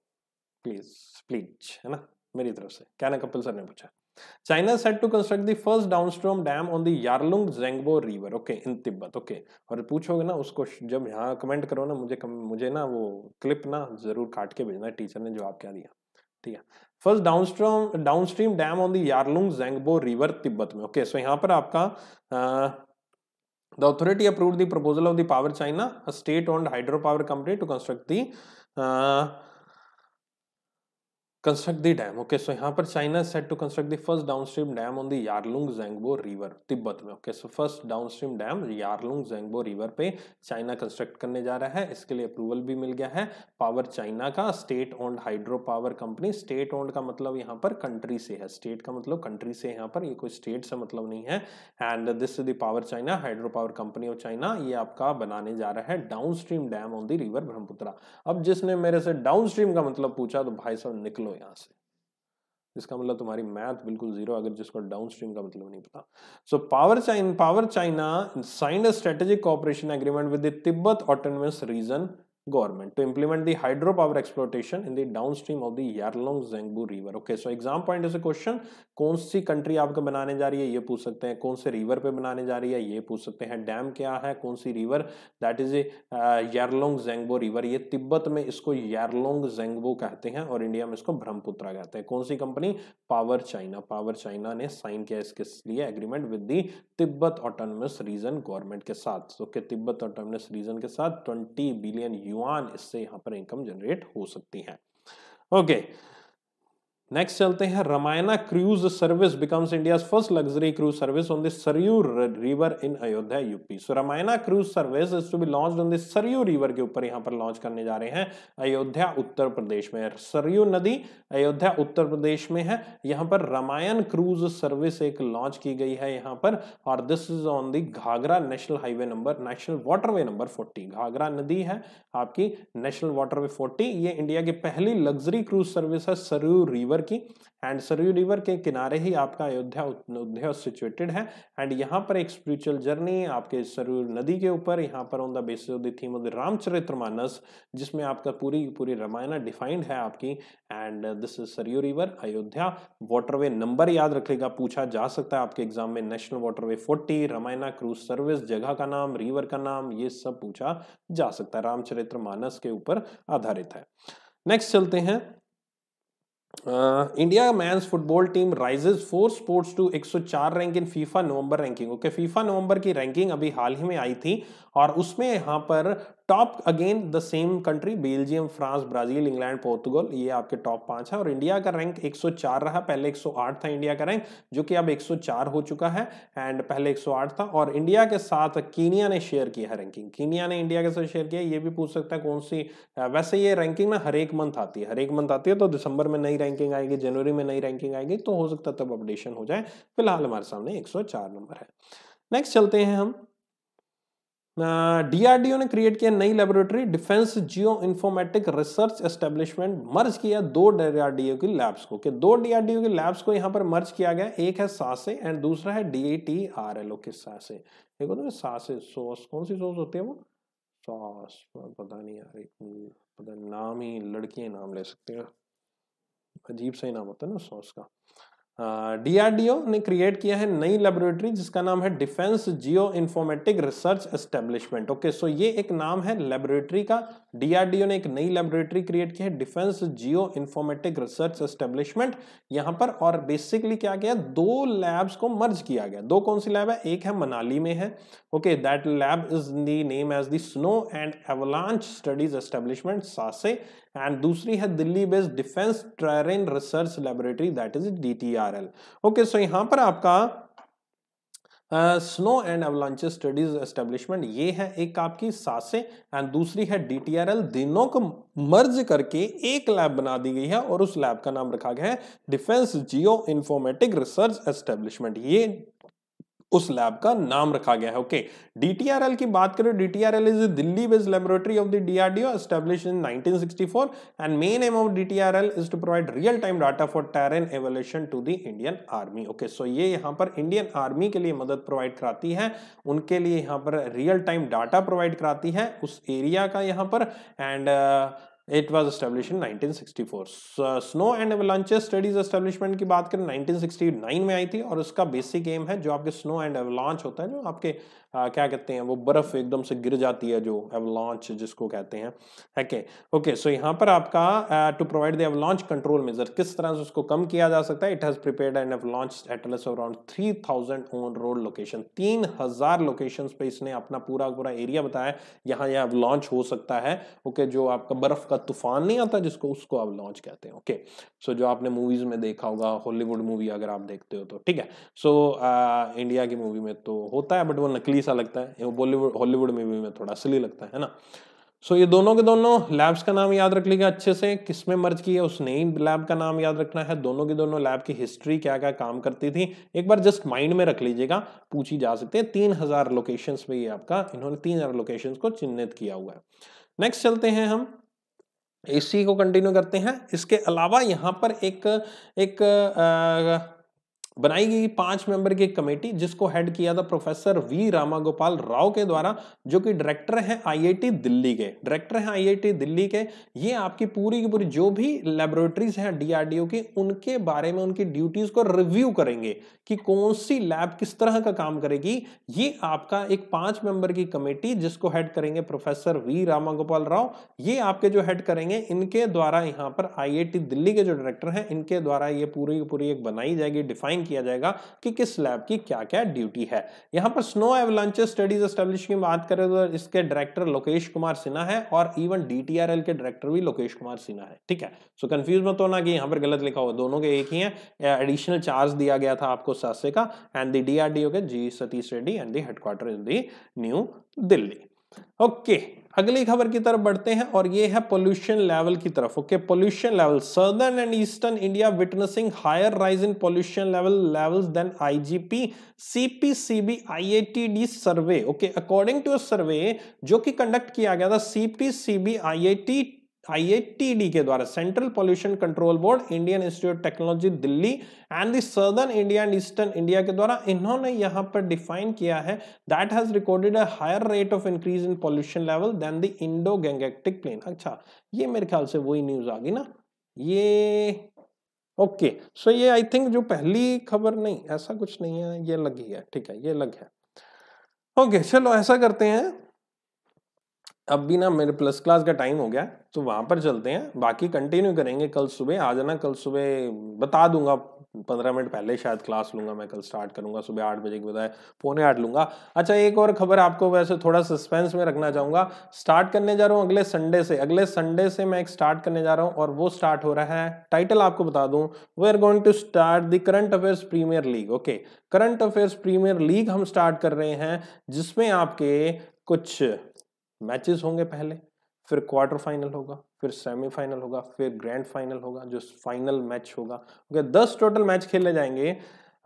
प्लीज प्लीज है ना मेरी तरफ से कैना कपिल सर ने पूछा China set to construct the first downstream dam on the Yarlung Zangbo river okay in Tibet okay और पूछोगे ना उसको जब यहाँ कमेंट करो ना मुझे मुझे ना वो क्लिप ना जरूर काट के भेजना टीचर ने जवाब क्या दिया ठीक है first downstream downstream dam on the Yarlung Zangbo river Tibet में ओके सो यहाँ पर आपका uh, The authority approved the proposal of the Power China, a state-owned hydropower company, to construct the uh, construct the dam okay so यहाँ पर China set to construct construct first downstream dam on on Yarlung Zangbo river Tibet में okay so first downstream dam Yarlung Zangbo river पे China construct करने जा रहा है इसके लिए अप्रूवल भी मिल गया है पावर चाइना का state owned hydro power company state owned का मतलब यहाँ पर कंट्री से है स्टेट का मतलब कंट्री से यहाँ पर ये कोई स्टेट से मतलब नहीं है and this is the Power China hydro power company of China ये आपका बनाने जा रहा है downstream dam on the river Brahmaputra अब जिसने मेरे से डाउन स्ट्रीम का मतलब पूछा तो भाई साहब निकलो यहाँ से जिसका मतलब तुम्हारी मैथ बिल्कुल जीरो अगर जिसको डाउन स्ट्रीम का मतलब नहीं पता so power China power China signed strategic cooperation agreement with Tibet autonomous region government to implement the hydropower exploitation in the downstream of the Yarlong Zengbu river. Okay, so exam point is a question. कौन सी country आपको बनाने जा रही है ये पूछ सकते हैं कौन से रिवर पे बनाने जा रही है ये पूछ सकते हैं डैम क्या है कौन सी river that is a Yarlung Zangbo river ये तिब्बत में इसको यारलोंग जेंगबो कहते हैं और इंडिया में इसको ब्रह्मपुत्रा कहते हैं कौन सी company Power China Power China ने साइन किया इसके लिए agreement with the Tibet autonomous region government के साथ okay so, Tibet autonomous region के साथ ट्वेंटी बिलियन यू युआन इससे यहाँ पर इनकम जनरेट हो सकती है ओके नेक्स्ट चलते हैं Ramayana cruise service becomes India first luxury cruise service on the Sarayu river in Ayodhya UP so Ramayana cruise service is to be launch on the Sarayu river के ऊपर यहां पर लॉन्च करने जा रहे हैं अयोध्या उत्तर प्रदेश में सरयू नदी अयोध्या उत्तर प्रदेश में है यहां पर रामायण क्रूज सर्विस एक लॉन्च की गई है यहां पर और this is on the Ghaghara national highway number national waterway number forty Ghaghara नदी है आपकी नेशनल वाटरवे फोर्टी ये इंडिया की पहली लग्जरी क्रूज सर्विस है सरयू रिवर रिवर की एंड सरयू रिवर के किनारे ही आपका अयोध्या अयोध्या सिचुएटेड है एंड यहाँ पर एक स्पिरिचुअल जर्नी आपके सरयू नदी के ऊपर यहाँ पर on the basis of the theme of the Ramcharitra Manas जिसमें आपका पूरी पूरी रामायण डिफाइंड है आपकी and this is Sarayu river Ayodhya waterway number याद रखेगा पूछा जा सकता है आपके एग्जाम में national waterway forty Ramayana cruise service जगह का नाम रिवर का नाम ये सब पूछा जा सकता है रामचरित्र मानस के ऊपर आधारित है नेक्स्ट चलते हैं India men's football team rises four spots to 104 rank in FIFA November ranking okay FIFA November की रैंकिंग अभी हाल ही में आई थी और उसमें यहाँ पर top again the same country Belgium France Brazil England Portugal ये आपके टॉप पांच है और इंडिया का रैंक 104 रहा पहले 108 था इंडिया का रैंक जो कि अब 104 हो चुका है एंड पहले 108 था और इंडिया के साथ कीनिया ने शेयर किया है रैंकिंग कीनिया ने इंडिया के साथ शेयर किया ये भी पूछ सकता है कौन सी वैसे ये रैंकिंग ना हर एक मंथ आती है हर एक मंथ आती है तो दिसंबर में नई रैंकिंग आएगी जनवरी में नई रैंकिंग आएगी तो हो सकता है तब अपडेशन हो जाए फिलहाल हमारे सामने एक नंबर है नेक्स्ट चलते हैं हम डीआरडीओ ने क्रिएट किया नई laboratory defence geo informatic research establishment merge किया दो डीआरडीओ की लैब्स को कि दो डीआरडीओ की लैब्स को यहाँ पर मर्ज किया गया एक है सासे एंड दूसरा है D A T R L O के सासे देखो ना सासे सोस कौन सी सोस होती है वो सॉस पता नहीं यार पता नाम ही लड़कियाँ नाम ले सकते हैं अजीब सा ही नाम होता है ना सॉस का डीआरडीओ हाँ, ने क्रिएट किया है नई लेबोरेटरी जिसका नाम है defence geo informatic research establishment okay so ये एक नाम है लेबोरेटरी का डीआरडीओ ने एक नई लेबोरेटरी क्रिएट की है defence geo informatic research establishment यहाँ पर और बेसिकली क्या गया दो लैब्स को मर्ज किया गया दो कौन सी लैब है एक है मनाली में है okay that lab is the name as the snow and avalanche studies establishment SASE and दूसरी है Delhi based defence terrain research laboratory that is L okay so यहां पर आपका snow and avalanche studies establishment ये है एक आपकी सासे एंड दूसरी है डी टी आर एल दिनों को मर्ज करके एक लैब बना दी गई है और उस लैब का नाम रखा गया है defence geo informatic research establishment ये उस लैब का नाम रखा गया है ओके डीटीआरएल की बात करें DTRL is Delhi based laboratory of the DRDO establish in 1964 and main aim of DTRL is to provide real time data for terrain evolution to the Indian army okay so ये यहां पर इंडियन आर्मी के लिए मदद provide कराती है उनके लिए यहां पर रियल टाइम डाटा प्रोवाइड कराती है उस एरिया का यहां पर and uh, it was establish in nineteen snow and avalanches studies establishment की बात करें 1969 में आई थी और उसका बेसिक एम है जो आपके स्नो एंड एवलांच होता है जो आपके आ, क्या कहते हैं वो बर्फ एकदम से गिर जाती है जो एवलॉन्च जिसको कहते हैं ओके ओके सो यहाँ पर आपका to provide the avalanche control measure किस तरह से उसको कम किया जा सकता है it has prepared and avalanche atlas around three thousand on road location तीन हजार लोकेशन पे इसने अपना पूरा पूरा एरिया बताया यहाँ यह लॉन्च हो सकता है ओके okay, जो आपका बर्फ का तूफान नहीं आता जिसको उसको लॉन्च कहते हैं ओके okay, सो so, जो आपने मूवीज में देखा होगा हॉलीवुड मूवी अगर आप देखते हो तो ठीक है सो so, इंडिया की मूवी में तो होता है बट वो नकली सा लगता है बॉलीवुड हॉलीवुड में भी मैं थोड़ा असली लगता है ना सो so, ये दोनों के दोनों लैब्स का नाम याद रख लीजिएगा अच्छे से किस में मर्ज है उसने ही लैब का नाम याद रखना है दोनों के दोनों लैब की हिस्ट्री क्या क्या काम करती थी एक बार जस्ट माइंड में रख लीजिएगा पूछी जा सकते हैं तीन हजार लोकेशन में ये आपका इन्होंने तीन हजार लोकेशन को चिन्हित किया हुआ है नेक्स्ट चलते हैं हम इसी को कंटिन्यू करते हैं इसके अलावा यहाँ पर एक एक आ, बनाई गई पांच मेंबर की कमेटी जिसको हेड किया था प्रोफेसर वी रामागोपाल राव के द्वारा जो कि डायरेक्टर हैं आईआईटी दिल्ली के डायरेक्टर हैं आईआईटी दिल्ली के ये आपकी पूरी की पूरी जो भी लेबोरेटरीज हैं डीआरडीओ की उनके बारे में उनकी ड्यूटीज को रिव्यू करेंगे कि कौन सी लैब किस तरह का काम करेगी ये आपका एक पांच मेंबर की कमेटी जिसको हेड करेंगे प्रोफेसर वी रामागोपाल राव ये आपके जो हेड करेंगे इनके द्वारा यहाँ पर आई दिल्ली के जो डायरेक्टर हैं इनके द्वारा ये पूरी की पूरी एक बनाई जाएगी डिफाइन डिफाइन किया जाएगा कि किस लैब की क्या क्या ड्यूटी है यहाँ पर स्नो एवलांच स्टडीज एस्टेब्लिश की बात करें तो इसके डायरेक्टर लोकेश कुमार सिन्हा है और इवन डी के डायरेक्टर भी लोकेश कुमार सिन्हा है ठीक है सो कन्फ्यूज मत होना कि यहाँ पर गलत लिखा हुआ दोनों के एक ही है एडिशनल चार्ज दिया गया था आपको सासे का and D R D O के G Satish Reddy and the headquarter in the New Delhi okay okay. अगली खबर की तरफ बढ़ते हैं और ये है पोल्यूशन लेवल की तरफ okay pollution level southern and eastern India witnessing higher rise in pollution level levels than IGP CPCB IATD survey okay according to a survey जो कि कंडक्ट किया गया था सीपीसीबी आईएटी आईएटीडी के द्वारा Central Pollution Control Board Indian Institute Technology Delhi and the southern India and eastern India के द्वारा इन्होंने यहां पर डिफाइन किया है that has recorded a higher rate of increase in pollution level than the Indo Gangetic plain अच्छा ये मेरे ख्याल से वही न्यूज आ गई ना ये ओके okay. सो so, ये आई थिंक जो पहली खबर नहीं ऐसा कुछ नहीं है ये लगी है ठीक है ये लग है ओके okay, चलो ऐसा करते हैं अब भी ना मेरे प्लस क्लास का टाइम हो गया तो वहाँ पर चलते हैं बाकी कंटिन्यू करेंगे कल सुबह आ जाना कल सुबह बता दूंगा पंद्रह मिनट पहले शायद क्लास लूंगा मैं कल स्टार्ट करूंगा सुबह आठ बजे के बजाय पौने आठ लूंगा अच्छा एक और खबर आपको वैसे थोड़ा सस्पेंस में रखना चाहूंगा स्टार्ट करने जा रहा हूँ अगले संडे से अगले संडे से मैं एक स्टार्ट करने जा रहा हूँ और वो स्टार्ट हो रहा है टाइटल आपको बता दूँ we are going to start the current affairs premier league okay current affairs premier league हम स्टार्ट कर रहे हैं जिसमें आपके कुछ मैचेस होंगे पहले फिर क्वार्टर फाइनल होगा फिर सेमीफाइनल होगा फिर ग्रैंड फाइनल होगा जो फाइनल मैच होगा ओके दस टोटल मैच खेले जाएंगे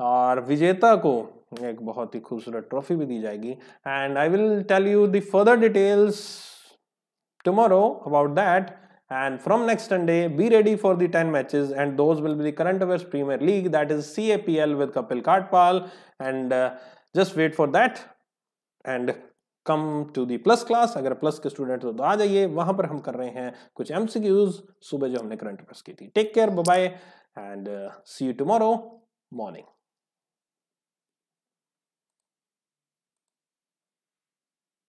और विजेता को एक बहुत ही खूबसूरत ट्रॉफी भी दी जाएगी and I will tell you the further details tomorrow about that and from next Sunday be ready for the 10 matches and those will be the current affairs premier league that is CAPL with Kapil Kartpal and uh, just wait for that and come to the plus class अगर plus के student हो तो आ जाइए वहां पर हम कर रहे हैं कुछ एमसीक्यूज सुबह जो हमने करंट अफेयर्स की थी take care bye and see you tomorrow morning